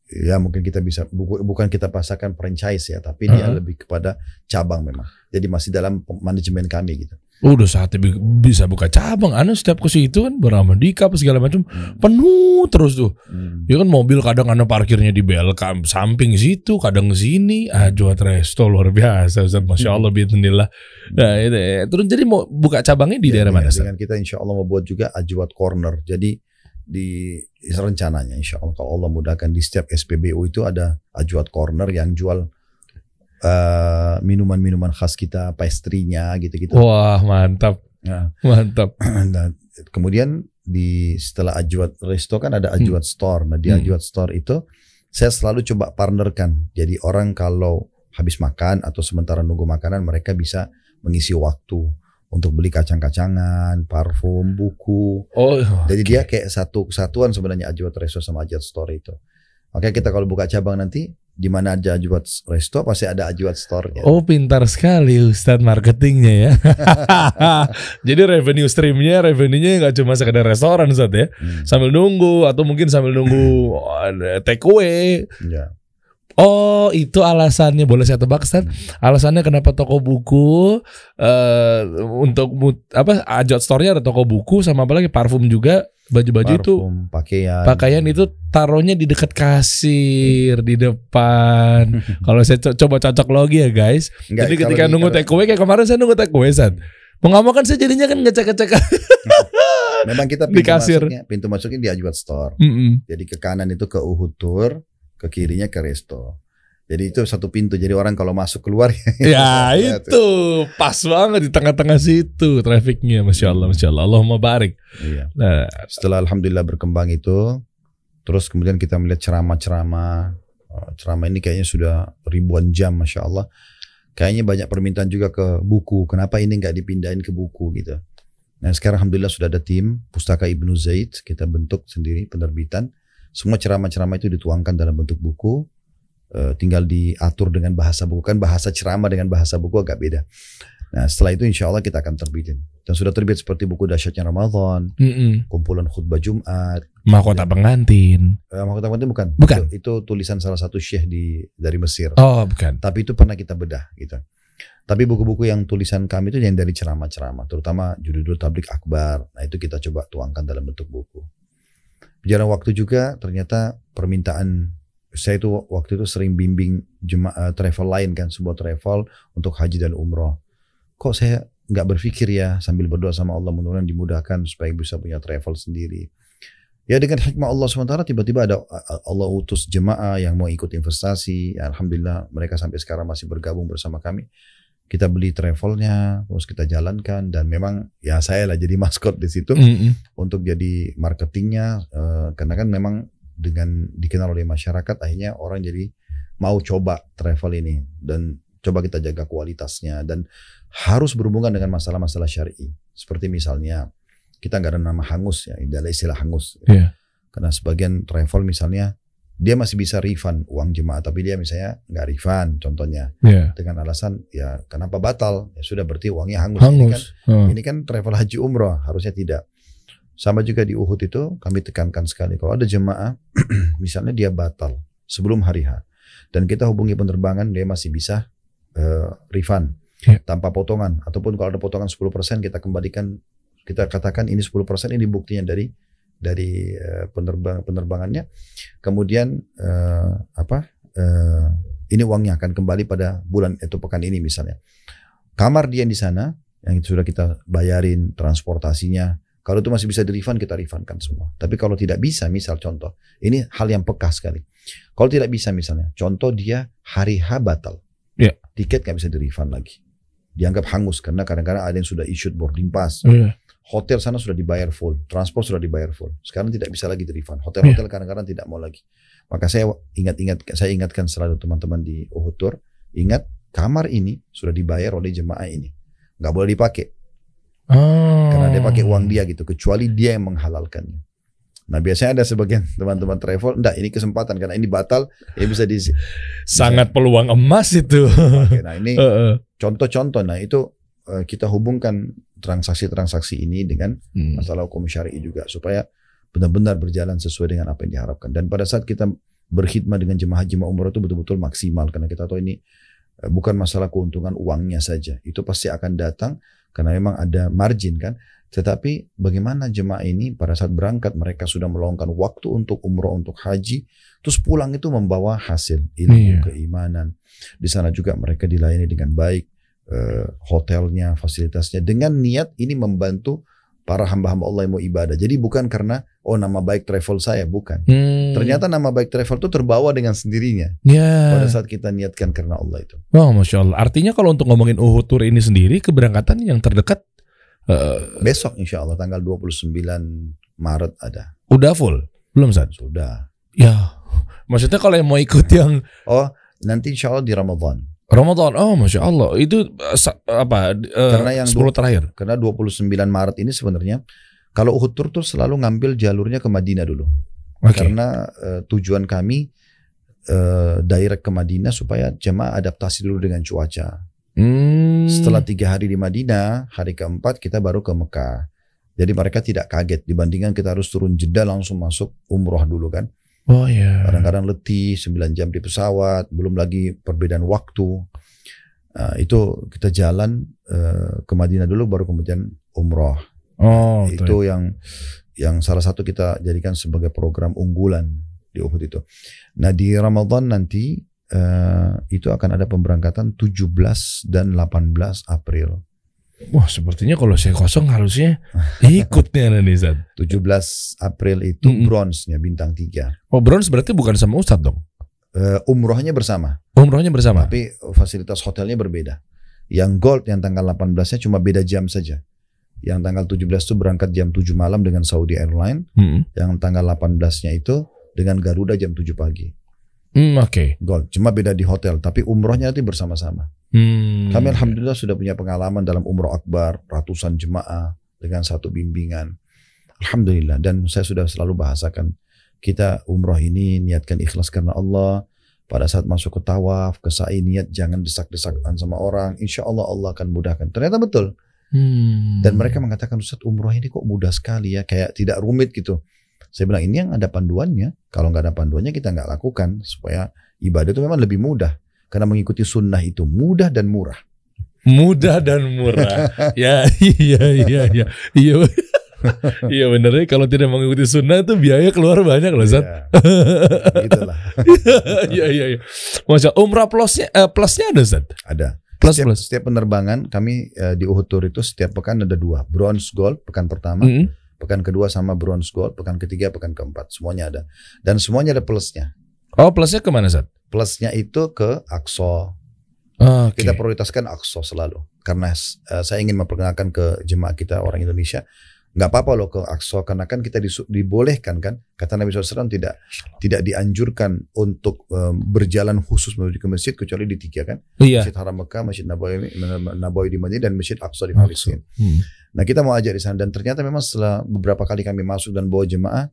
ya mungkin kita bisa bu bukan kita pasakan franchise ya tapi uh -huh. dia lebih kepada cabang memang jadi masih dalam manajemen kami gitu Udah saatnya bisa buka cabang. Anu setiap ke situ kan bernama Dika segala macam hmm. penuh terus tuh. Hmm. Ya kan mobil kadang anu parkirnya di belakang samping situ, kadang sini. Ah jual resto luar biasa Ustaz. Masya Allah bismillah. Nah, itu, ya. terus jadi mau buka cabangnya di ya, daerah ya, mana Ustaz? Dengan kita insya Allah mau buat juga ajuat Corner. Jadi di rencananya insya Allah kalau Allah mudahkan di setiap SPBU itu ada ajuat Corner yang jual Eh, minuman-minuman uh, khas kita, pastrinya gitu-gitu. Wah mantap, nah, mantap. Nah, kemudian di setelah Ajuat Resto kan ada hmm. Ajuat hmm. Store. Nah di hmm. Ajuat Store itu saya selalu coba partnerkan. Jadi orang kalau habis makan atau sementara nunggu makanan mereka bisa mengisi waktu untuk beli kacang-kacangan, parfum, buku. Oh. Jadi dia kayak satu kesatuan sebenarnya Ajuat Resto sama Ajuat Store itu. oke kita kalau buka cabang nanti di mana ada Ajuat Resto pasti ada Ajuat Store. -nya. Oh, pintar sekali Ustadz marketingnya ya. Jadi revenue streamnya, revenue-nya nggak cuma sekedar restoran Ustadz ya. Hmm. Sambil nunggu atau mungkin sambil nunggu hmm. eh, take away. Ya. Oh, itu alasannya boleh saya tebak Ustaz? Hmm. Alasannya kenapa toko buku uh, untuk apa Ajot Store-nya ada toko buku sama apalagi parfum juga baju-baju itu pakaian pakaian itu taruhnya di dekat kasir di depan kalau saya co coba cocok logi ya guys Enggak, jadi ketika nunggu takeaway kayak kemarin saya nunggu takeaway san mau nggak kan saya jadinya kan ngecek-ngecek memang kita pintu masuknya pintu masuknya di Ajwat Store mm -hmm. jadi ke kanan itu ke Uhud ke kirinya ke Resto jadi itu satu pintu. Jadi orang kalau masuk keluar ya, ya itu pas banget di tengah-tengah situ trafiknya, masya Allah, masya Allah, Allahumma barik. Iya. Nah, setelah alhamdulillah berkembang itu, terus kemudian kita melihat ceramah-ceramah, eh, ceramah ini kayaknya sudah ribuan jam, masya Allah. Kayaknya banyak permintaan juga ke buku. Kenapa ini nggak dipindahin ke buku gitu? Nah sekarang alhamdulillah sudah ada tim Pustaka Ibnu Zaid kita bentuk sendiri penerbitan. Semua ceramah-ceramah itu dituangkan dalam bentuk buku Eh, tinggal diatur dengan bahasa buku kan bahasa ceramah dengan bahasa buku agak beda. Nah setelah itu insya Allah kita akan terbitin dan sudah terbit seperti buku dahsyatnya Ramadan, mm -hmm. kumpulan khutbah Jumat, mahkota ya. pengantin. Uh, mahkota pengantin bukan. Bukan. Itu, itu tulisan salah satu syekh di dari Mesir. Oh bukan. Tapi itu pernah kita bedah gitu. Tapi buku-buku yang tulisan kami itu yang dari ceramah-ceramah, terutama judul-judul tablik akbar. Nah itu kita coba tuangkan dalam bentuk buku. Berjalan waktu juga ternyata permintaan saya itu waktu itu sering bimbing jema, uh, travel lain kan sebuah travel untuk haji dan umroh kok saya nggak berpikir ya sambil berdoa sama Allah mudah-mudahan dimudahkan supaya bisa punya travel sendiri ya dengan hikmah Allah sementara tiba-tiba ada eh, eh, Allah utus jemaah yang mau ikut investasi ya, Alhamdulillah mereka sampai sekarang masih bergabung bersama kami kita beli travelnya terus kita jalankan dan memang ya saya lah jadi maskot di situ mm -hmm. untuk jadi marketingnya uh, karena kan memang dengan dikenal oleh masyarakat akhirnya orang jadi mau coba travel ini dan coba kita jaga kualitasnya dan harus berhubungan dengan masalah-masalah syari seperti misalnya kita nggak ada nama hangus ya adalah istilah hangus yeah. karena sebagian travel misalnya dia masih bisa refund uang jemaah tapi dia misalnya nggak refund contohnya yeah. dengan alasan ya kenapa batal ya sudah berarti uangnya hangus, hangus. ini kan hmm. ini kan travel haji umroh harusnya tidak sama juga di Uhud itu kami tekankan sekali kalau ada jemaah misalnya dia batal sebelum hari H dan kita hubungi penerbangan dia masih bisa uh, refund ya. tanpa potongan ataupun kalau ada potongan 10% kita kembalikan kita katakan ini 10% ini buktinya dari dari uh, eh, penerbang penerbangannya kemudian uh, apa uh, ini uangnya akan kembali pada bulan itu pekan ini misalnya kamar dia di sana yang sudah kita bayarin transportasinya kalau itu masih bisa di refund, kita refundkan semua. Tapi kalau tidak bisa, misal contoh, ini hal yang peka sekali. Kalau tidak bisa misalnya, contoh dia hari H batal. Yeah. Tiket gak bisa di refund lagi. Dianggap hangus karena kadang-kadang ada yang sudah issued boarding pass. Yeah. Oh, iya. Hotel sana sudah dibayar full, transport sudah dibayar full. Sekarang tidak bisa lagi di refund. Hotel-hotel yeah. kadang-kadang tidak mau lagi. Maka saya ingat-ingat, saya ingatkan selalu teman-teman di Uhud Tour, ingat kamar ini sudah dibayar oleh jemaah ini. Gak boleh dipakai. Oh dia pakai hmm. uang dia gitu kecuali dia yang menghalalkannya. Nah biasanya ada sebagian teman-teman travel, enggak ini kesempatan karena ini batal, ya bisa di sangat bisa, peluang emas itu. Oke, nah ini contoh-contoh, nah itu eh, kita hubungkan transaksi-transaksi ini dengan hmm. masalah hukum syari juga supaya benar-benar berjalan sesuai dengan apa yang diharapkan. Dan pada saat kita berkhidmat dengan jemaah-jemaah umroh itu betul-betul maksimal karena kita tahu ini eh, bukan masalah keuntungan uangnya saja, itu pasti akan datang karena memang ada margin kan tetapi bagaimana jemaah ini pada saat berangkat mereka sudah meluangkan waktu untuk umroh untuk haji, terus pulang itu membawa hasil ilmu yeah. keimanan. Di sana juga mereka dilayani dengan baik eh, hotelnya, fasilitasnya dengan niat ini membantu para hamba-hamba Allah yang mau ibadah. Jadi bukan karena oh nama baik travel saya bukan. Hmm. Ternyata nama baik travel itu terbawa dengan sendirinya. Yeah. Pada saat kita niatkan karena Allah itu. Wah, oh, masya Allah. Artinya kalau untuk ngomongin Uhud Tour ini sendiri keberangkatan yang terdekat Eh, Besok insya Allah tanggal 29 Maret ada. Udah full? Belum San? Sudah. Ya, maksudnya kalau yang mau ikut yang... Oh, nanti insya Allah di Ramadan. Ramadan, oh masya Allah, itu eh, apa? Eh, karena yang 10 terakhir. Karena 29 Maret ini sebenarnya kalau Uhud Tur tuh selalu ngambil jalurnya ke Madinah dulu, okay. karena uh, tujuan kami uh, direct ke Madinah supaya jemaah adaptasi dulu dengan cuaca. Hmm. Setelah tiga hari di Madinah, hari keempat kita baru ke Mekah. Jadi mereka tidak kaget dibandingkan kita harus turun jeda langsung masuk umroh dulu kan. Oh iya. Yeah. Kadang-kadang letih 9 jam di pesawat, belum lagi perbedaan waktu. Uh, itu kita jalan uh, ke Madinah dulu baru kemudian umroh. Oh, nah, itu betul. yang yang salah satu kita jadikan sebagai program unggulan di Uhud itu. Nah di Ramadan nanti Eh, itu akan ada pemberangkatan 17 dan 18 April. Wah, sepertinya kalau saya kosong harusnya ikut nih Zat. 17 April itu mm -hmm. bronze-nya bintang 3. Oh, bronze berarti bukan sama Ustadz dong. Uh, umrohnya bersama. Umrohnya bersama. Tapi fasilitas hotelnya berbeda. Yang gold yang tanggal 18-nya cuma beda jam saja. Yang tanggal 17 itu berangkat jam 7 malam dengan Saudi Airline. Mm -hmm. Yang tanggal 18-nya itu dengan Garuda jam 7 pagi. Hmm, Oke. Okay. Gold. Cuma beda di hotel, tapi umrohnya nanti bersama-sama. Hmm. Kami alhamdulillah sudah punya pengalaman dalam umroh akbar, ratusan jemaah dengan satu bimbingan. Alhamdulillah. Dan saya sudah selalu bahasakan kita umroh ini niatkan ikhlas karena Allah. Pada saat masuk ke tawaf, ke sa'i niat jangan desak-desakan sama orang. Insya Allah Allah akan mudahkan. Ternyata betul. Hmm. Dan mereka mengatakan Ustaz umroh ini kok mudah sekali ya, kayak tidak rumit gitu. Saya bilang ini yang ada panduannya. Kalau nggak ada panduannya kita nggak lakukan supaya ibadah itu memang lebih mudah karena mengikuti sunnah itu mudah dan murah. Mudah dan murah. ya, iya, iya, iya, iya. iya bener ya kalau tidak mengikuti sunnah itu biaya keluar banyak loh Zat. Iya, Iya iya iya. Masya umrah plusnya uh, plusnya ada Zat. Ada. Plus, setiap, plus. setiap penerbangan kami uh, di Uhud Tour itu setiap pekan ada dua bronze gold pekan pertama. Mm -hmm pekan kedua sama bronze gold, pekan ketiga, pekan keempat, semuanya ada. Dan semuanya ada plusnya. Oh, plusnya ke mana, Zat? Plusnya itu ke Akso. Oh, okay. Kita prioritaskan Akso selalu. Karena uh, saya ingin memperkenalkan ke jemaah kita orang Indonesia nggak apa-apa loh ke Aqsa karena kan kita dibolehkan kan kata Nabi SAW tidak tidak dianjurkan untuk um, berjalan khusus menuju ke masjid kecuali di tiga kan iya. masjid Haram Mekah masjid Nabawi Nabawi di Madinah dan masjid Aqsa di Palestina hmm. nah kita mau ajak di sana dan ternyata memang setelah beberapa kali kami masuk dan bawa jemaah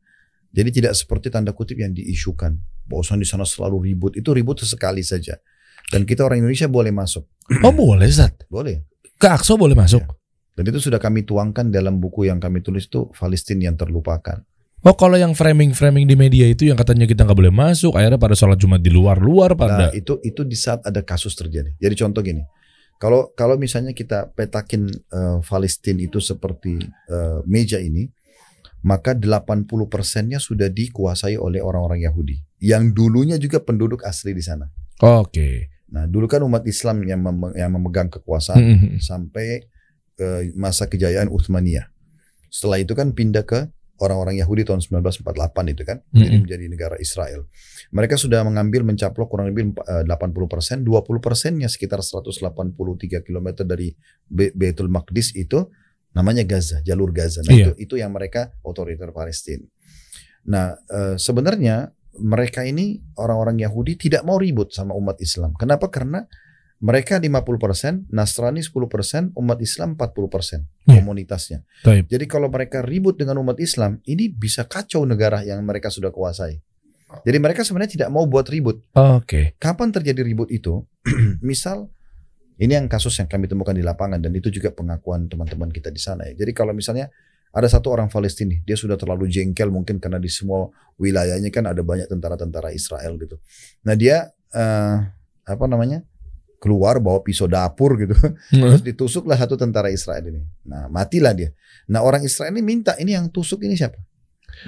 jadi tidak seperti tanda kutip yang diisukan bahwa di sana selalu ribut itu ribut sekali saja dan kita orang Indonesia boleh masuk oh boleh Zat boleh ke Aqsa boleh masuk ya. Dan itu sudah kami tuangkan dalam buku yang kami tulis itu Palestina yang terlupakan. Oh kalau yang framing-framing di media itu yang katanya kita nggak boleh masuk, akhirnya pada sholat Jumat di luar-luar pada. Nah, itu itu di saat ada kasus terjadi. Jadi contoh gini, kalau kalau misalnya kita petakin uh, itu seperti uh, meja ini, maka 80 persennya sudah dikuasai oleh orang-orang Yahudi yang dulunya juga penduduk asli di sana. Oke. Okay. Nah dulu kan umat Islam yang, yang memegang kekuasaan mm -hmm. sampai masa kejayaan Uthmaniyah. Setelah itu kan pindah ke orang-orang Yahudi tahun 1948 itu kan mm-hmm. jadi menjadi negara Israel. Mereka sudah mengambil mencaplok kurang lebih 80 eh, persen, 20 persennya sekitar 183 km dari Betul Maqdis itu namanya Gaza, jalur Gaza. Nah, iya. itu itu yang mereka otoriter Palestina. Nah, eh, sebenarnya mereka ini orang-orang Yahudi tidak mau ribut sama umat Islam. Kenapa? Karena mereka 50%, Nasrani 10%, umat Islam 40% yeah. Iya. komunitasnya. Taip. Jadi kalau mereka ribut dengan umat Islam, ini bisa kacau negara yang mereka sudah kuasai. Jadi mereka sebenarnya tidak mau buat ribut. Oke. Okay. Kapan terjadi ribut itu? Misal ini yang kasus yang kami temukan di lapangan dan itu juga pengakuan teman-teman kita di sana ya. Jadi kalau misalnya ada satu orang Palestina, dia sudah terlalu jengkel mungkin karena di semua wilayahnya kan ada banyak tentara-tentara Israel gitu. Nah dia uh, apa namanya keluar bawa pisau dapur gitu. Hmm. Terus ditusuklah satu tentara Israel ini. Nah, matilah dia. Nah, orang Israel ini minta ini yang tusuk ini siapa?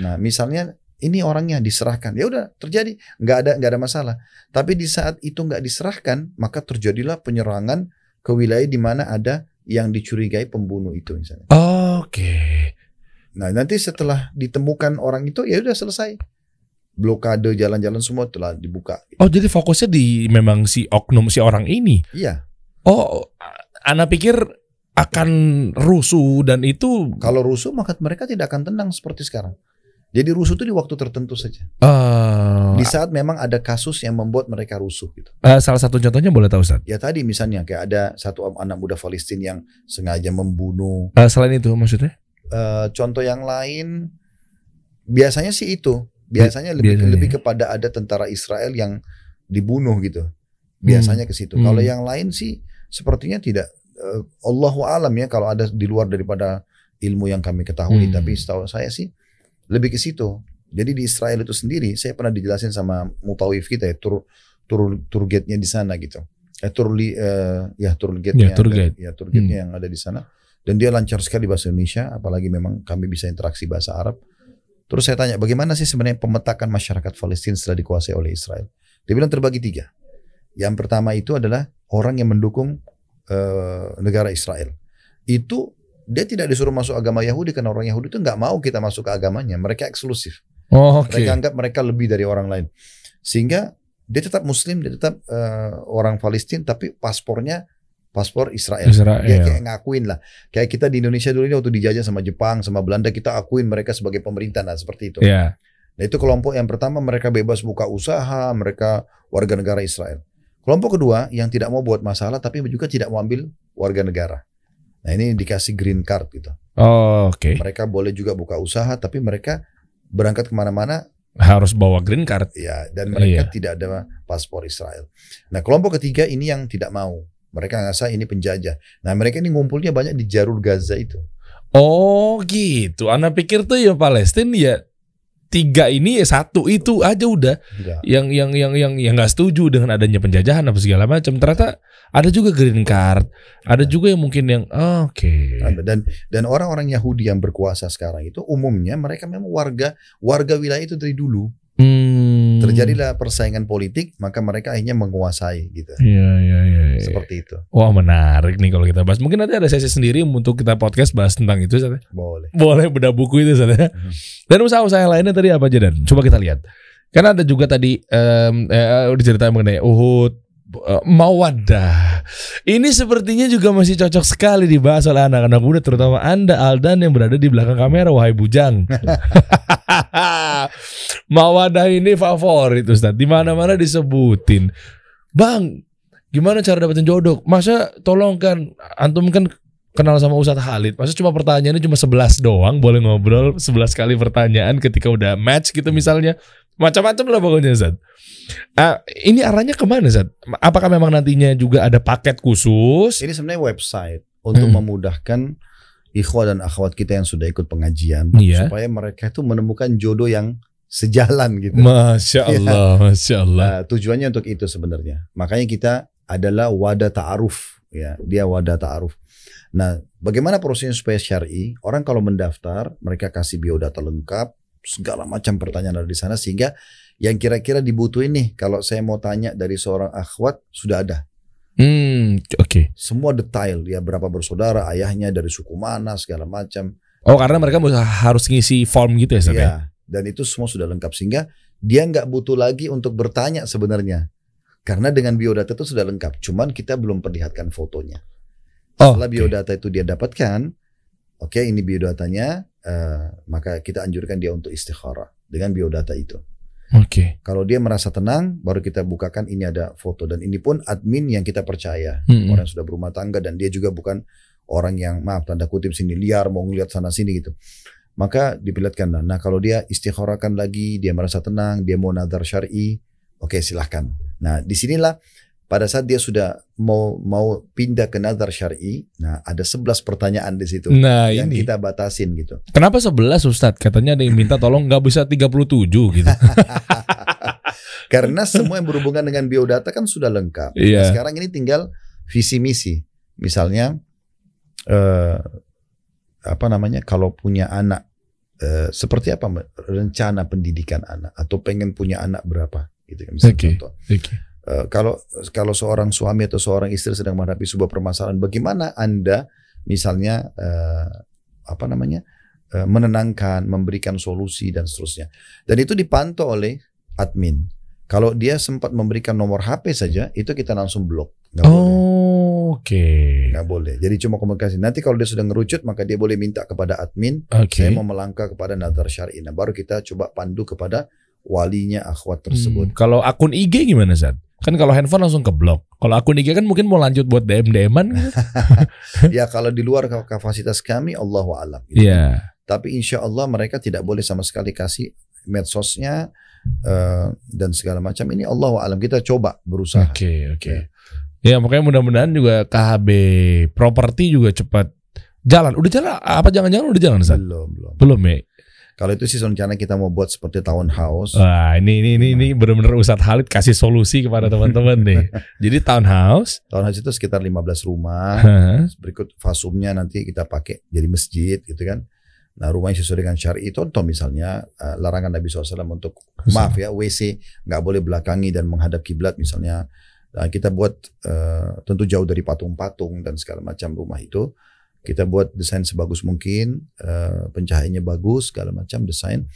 Nah, misalnya ini orangnya diserahkan. Ya udah, terjadi, nggak ada nggak ada masalah. Tapi di saat itu nggak diserahkan, maka terjadilah penyerangan ke wilayah di mana ada yang dicurigai pembunuh itu misalnya. Oke. Okay. Nah, nanti setelah ditemukan orang itu ya udah selesai blokade jalan-jalan semua telah dibuka. Oh jadi fokusnya di memang si oknum si orang ini. Iya. Oh, anak pikir akan rusuh dan itu kalau rusuh maka mereka tidak akan tenang seperti sekarang. Jadi rusuh itu di waktu tertentu saja. Uh, di saat memang ada kasus yang membuat mereka rusuh gitu. Uh, salah satu contohnya boleh tahu Ustaz? Ya tadi misalnya kayak ada satu anak muda Palestina yang sengaja membunuh. Uh, selain itu maksudnya? Uh, contoh yang lain biasanya sih itu Biasanya lebih Biasanya. lebih kepada ada tentara Israel yang dibunuh gitu. Biasanya hmm. ke situ. Hmm. Kalau yang lain sih sepertinya tidak uh, Allahu alam ya kalau ada di luar daripada ilmu yang kami ketahui, hmm. tapi setahu saya sih lebih ke situ. Jadi di Israel itu sendiri saya pernah dijelasin sama mutawif kita ya tur tur tour guide-nya di sana gitu. Eh tour li, uh, ya tour guide-nya ya tour guide. ya, tour guide-nya hmm. yang ada di sana dan dia lancar sekali bahasa Indonesia apalagi memang kami bisa interaksi bahasa Arab Terus saya tanya, bagaimana sih sebenarnya pemetakan masyarakat Palestina setelah dikuasai oleh Israel? Dia bilang terbagi tiga. Yang pertama itu adalah orang yang mendukung uh, negara Israel. Itu dia tidak disuruh masuk agama Yahudi karena orang Yahudi itu nggak mau kita masuk ke agamanya. Mereka eksklusif. Oh, okay. Mereka anggap mereka lebih dari orang lain. Sehingga dia tetap Muslim, dia tetap uh, orang Palestina, tapi paspornya paspor Israel. Israel. Ya, kayak ngakuin lah. Kayak kita di Indonesia dulu ini waktu dijajah sama Jepang, sama Belanda, kita akuin mereka sebagai pemerintah. Nah, seperti itu. Yeah. Nah, itu kelompok yang pertama mereka bebas buka usaha, mereka warga negara Israel. Kelompok kedua yang tidak mau buat masalah tapi juga tidak mau ambil warga negara. Nah, ini dikasih green card gitu. Oh, oke. Okay. Mereka boleh juga buka usaha tapi mereka berangkat kemana-mana harus bawa green card. Ya, dan oh, mereka iya. tidak ada paspor Israel. Nah, kelompok ketiga ini yang tidak mau. Mereka ngerasa ini penjajah. Nah mereka ini ngumpulnya banyak di Jarur Gaza itu. Oh gitu. Anda pikir tuh ya Palestina ya tiga ini ya satu itu aja udah. Enggak. Yang yang yang yang yang nggak setuju dengan adanya penjajahan apa segala macam. Ternyata ada juga green card. Ada ya. juga yang mungkin yang oh, oke. Okay. Dan dan orang-orang Yahudi yang berkuasa sekarang itu umumnya mereka memang warga warga wilayah itu dari dulu. Hmm. Terjadilah persaingan politik, maka mereka akhirnya menguasai gitu. Iya, iya, iya. Ya. Seperti itu. Wah, menarik nih kalau kita bahas. Mungkin nanti ada sesi sendiri untuk kita podcast bahas tentang itu, Sat. Boleh. Boleh beda buku itu, Sat. Hmm. Dan usaha-usaha lainnya tadi apa aja, Dan? Coba kita lihat. Karena ada juga tadi um, eh, eh diceritain mengenai Uhud, mawadah. Eh, mawaddah. Ini sepertinya juga masih cocok sekali dibahas oleh anak-anak muda terutama Anda Aldan yang berada di belakang kamera wahai bujang. mawaddah ini favorit Ustaz. Di mana-mana disebutin. Bang, gimana cara dapetin jodoh? Masa tolong kan antum kan kenal sama Ustadz Halid. Maksudnya cuma pertanyaannya cuma 11 doang, boleh ngobrol 11 kali pertanyaan ketika udah match gitu misalnya. Macam-macam lah pokoknya Zat. Uh, ini arahnya kemana Zat? Apakah memang nantinya juga ada paket khusus? Ini sebenarnya website untuk hmm. memudahkan ikhwah dan akhwat kita yang sudah ikut pengajian yeah. supaya mereka itu menemukan jodoh yang sejalan gitu. Masya iya. Allah, ya. Masya Allah. Nah, tujuannya untuk itu sebenarnya. Makanya kita adalah wadah ta'aruf ya, dia wadah ta'aruf. Nah, bagaimana prosesnya supaya syar'i? Orang kalau mendaftar, mereka kasih biodata lengkap, segala macam pertanyaan ada di sana sehingga yang kira-kira dibutuhin nih kalau saya mau tanya dari seorang akhwat sudah ada. Hmm, oke. Okay. Semua detail ya berapa bersaudara, ayahnya dari suku mana, segala macam. Oh, karena mereka harus ngisi form gitu ya, ya, Iya. Dan itu semua sudah lengkap sehingga dia nggak butuh lagi untuk bertanya sebenarnya. Karena dengan biodata itu sudah lengkap, cuman kita belum perlihatkan fotonya. Oh, Setelah oh, okay. biodata itu dia dapatkan, Oke, okay, ini biodatanya. Uh, maka kita anjurkan dia untuk istikharah dengan biodata itu. Oke. Okay. Kalau dia merasa tenang, baru kita bukakan ini ada foto dan ini pun admin yang kita percaya hmm. orang sudah berumah tangga dan dia juga bukan orang yang maaf tanda kutip sini liar mau ngeliat sana sini gitu. Maka diperlihatkan. Nah kalau dia istikharahkan lagi, dia merasa tenang, dia mau nazar syari, oke okay, silahkan. Nah disinilah pada saat dia sudah mau mau pindah ke nazar syar'i, nah ada sebelas pertanyaan di situ nah, yang ini. kita batasin gitu. Kenapa sebelas, Ustaz? Katanya ada yang minta tolong nggak bisa 37 gitu. Karena semua yang berhubungan dengan biodata kan sudah lengkap. Nah, iya. Nah, sekarang ini tinggal visi misi. Misalnya eh, apa namanya kalau punya anak eh, seperti apa rencana pendidikan anak atau pengen punya anak berapa gitu kan misalnya okay. contoh. Okay Eh, kalau kalau seorang suami atau seorang istri sedang menghadapi sebuah permasalahan, bagaimana anda misalnya uh, apa namanya uh, menenangkan, memberikan solusi dan seterusnya. Dan itu dipantau oleh admin. Kalau dia sempat memberikan nomor HP saja, itu kita langsung blok. oh, oke. Okay. Gak boleh. Jadi cuma komunikasi. Nanti kalau dia sudah ngerucut, maka dia boleh minta kepada admin. Okay. Saya mau melangkah kepada nazar syar'i. Nah, baru kita coba pandu kepada walinya akhwat tersebut. Hmm, kalau akun IG gimana, Zat? Kan kalau handphone langsung keblok. Kalau aku nih kan mungkin mau lanjut buat DM dm gitu. ya kalau di luar kapasitas kami Allah alam. Gitu. Yeah. Tapi insya Allah mereka tidak boleh sama sekali kasih medsosnya uh, dan segala macam ini Allah alam kita coba berusaha. Oke okay, oke. Okay. Ya. ya makanya mudah-mudahan juga KHB properti juga cepat jalan. Udah jalan apa jangan-jangan udah jalan Belum belum. Belum ya. Kalau itu sih rencana kita mau buat seperti townhouse. Wah, ini ini ini, ini benar-benar Ustadz Halid kasih solusi kepada teman-teman nih. Jadi townhouse, townhouse itu sekitar 15 rumah. berikut fasumnya nanti kita pakai jadi masjid gitu kan. Nah, rumah yang sesuai dengan syari itu contoh misalnya uh, larangan Nabi SAW untuk maaf ya WC nggak boleh belakangi dan menghadap kiblat misalnya. Nah, kita buat uh, tentu jauh dari patung-patung dan segala macam rumah itu kita buat desain sebagus mungkin, uh, eh, pencahayaannya bagus, segala macam desain.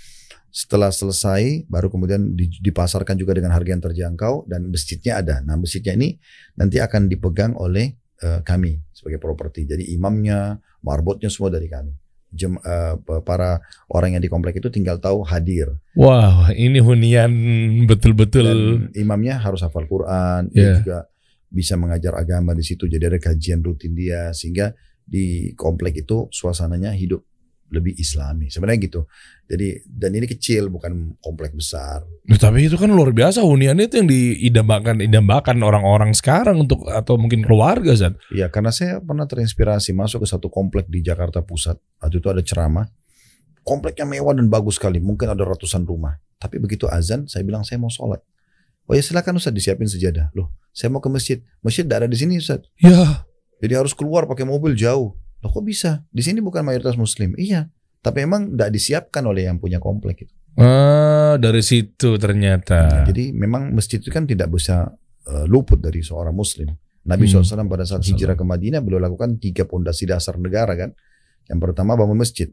Setelah selesai, baru kemudian dipasarkan juga dengan harga yang terjangkau dan masjidnya ada. Nah, masjidnya ini nanti akan dipegang oleh uh, kami sebagai properti. Jadi imamnya, marbotnya semua dari kami jem, uh, para orang yang di komplek itu tinggal tahu hadir. Wow, ini hunian betul-betul. imamnya harus hafal Quran, yeah. dia juga bisa mengajar agama di situ. Jadi ada kajian rutin dia sehingga di komplek itu suasananya hidup lebih islami sebenarnya gitu jadi dan ini kecil bukan komplek besar nah, tapi itu kan luar biasa hunian itu yang diidambakan idambakan orang-orang sekarang untuk atau mungkin keluarga Zat iya karena saya pernah terinspirasi masuk ke satu komplek di Jakarta Pusat waktu itu ada ceramah kompleknya mewah dan bagus sekali mungkin ada ratusan rumah tapi begitu azan saya bilang saya mau sholat oh ya silakan Ustaz disiapin sejadah loh saya mau ke masjid masjid tidak ada di sini Ustaz ya jadi harus keluar pakai mobil jauh. Loh kok bisa? Di sini bukan mayoritas muslim. Iya. Tapi emang tidak disiapkan oleh yang punya komplek itu. Ah, dari situ ternyata. Nah, jadi memang masjid itu kan tidak bisa uh, luput dari seorang muslim. Nabi hmm. SAW pada saat hijrah ke Madinah beliau lakukan tiga pondasi dasar negara kan. Yang pertama bangun masjid.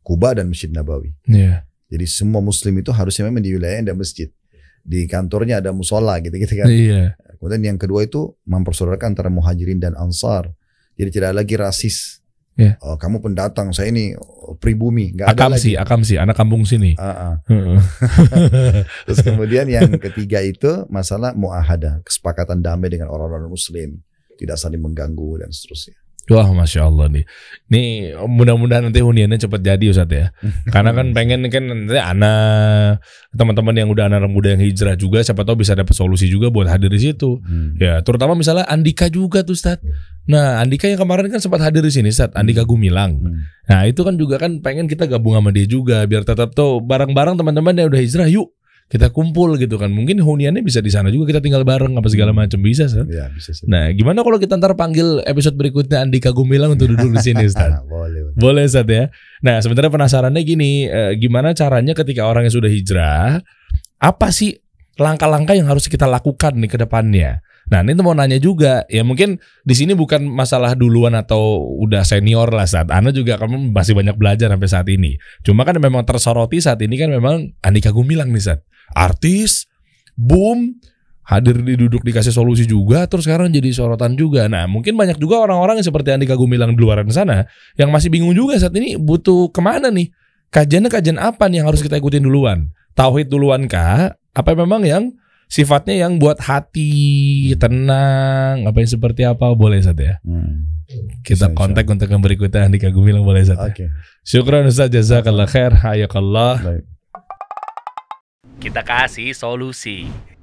Kuba dan Masjid Nabawi. Yeah. Jadi semua muslim itu harusnya memang di wilayah ada masjid. Di kantornya ada musola gitu-gitu kan. Yeah. Kemudian yang kedua itu mempersaudarakan antara muhajirin dan ansar. Jadi tidak lagi rasis. Yeah. Oh, kamu pendatang, saya ini pribumi. Gak akam ada sih, lagi. akam sih, anak kampung sini. Uh -uh. Terus kemudian yang ketiga itu masalah muahada, kesepakatan damai dengan orang-orang Muslim, tidak saling mengganggu dan seterusnya. Wah masya Allah nih, nih mudah-mudahan nanti huniannya cepat jadi Ustaz ya. Karena kan pengen kan nanti anak teman-teman yang udah anak muda yang hijrah juga, siapa tahu bisa dapat solusi juga buat hadir di situ. Hmm. Ya terutama misalnya Andika juga tuh Ustaz. Ya. Nah Andika yang kemarin kan sempat hadir di sini Ustaz. Andika hmm. Gumilang. Hmm. Nah itu kan juga kan pengen kita gabung sama dia juga biar tetap tuh bareng-bareng teman-teman yang udah hijrah yuk kita kumpul gitu kan. Mungkin huniannya bisa di sana juga kita tinggal bareng apa segala hmm. macam bisa, Ya, bisa. Sih. Nah, gimana kalau kita ntar panggil episode berikutnya Andika Gumilang untuk duduk di sini, Ustaz? Boleh. boleh, Boleh, Ustaz ya. Nah, sebenarnya penasarannya gini, eh, gimana caranya ketika orang yang sudah hijrah, apa sih langkah-langkah yang harus kita lakukan nih ke depannya? Nah, ini tuh mau nanya juga, ya mungkin di sini bukan masalah duluan atau udah senior lah saat Anda juga kamu masih banyak belajar sampai saat ini. Cuma kan memang tersoroti saat ini kan memang Andika Gumilang nih saat artis, boom, hadir di duduk dikasih solusi juga terus sekarang jadi sorotan juga. Nah, mungkin banyak juga orang-orang yang seperti Andika Gumilang di luaran sana yang masih bingung juga saat ini butuh kemana nih? Kajiannya kajian apa nih yang harus kita ikutin duluan? Tauhid duluan kah? Apa memang yang sifatnya yang buat hati tenang apa yang seperti apa boleh saja. ya hmm. kita bisa, kontak bisa. untuk yang berikutnya Andika Gumilang boleh saja. okay. ya? syukran Ustaz jazakallah khair hayakallah Baik. Kita kasih solusi.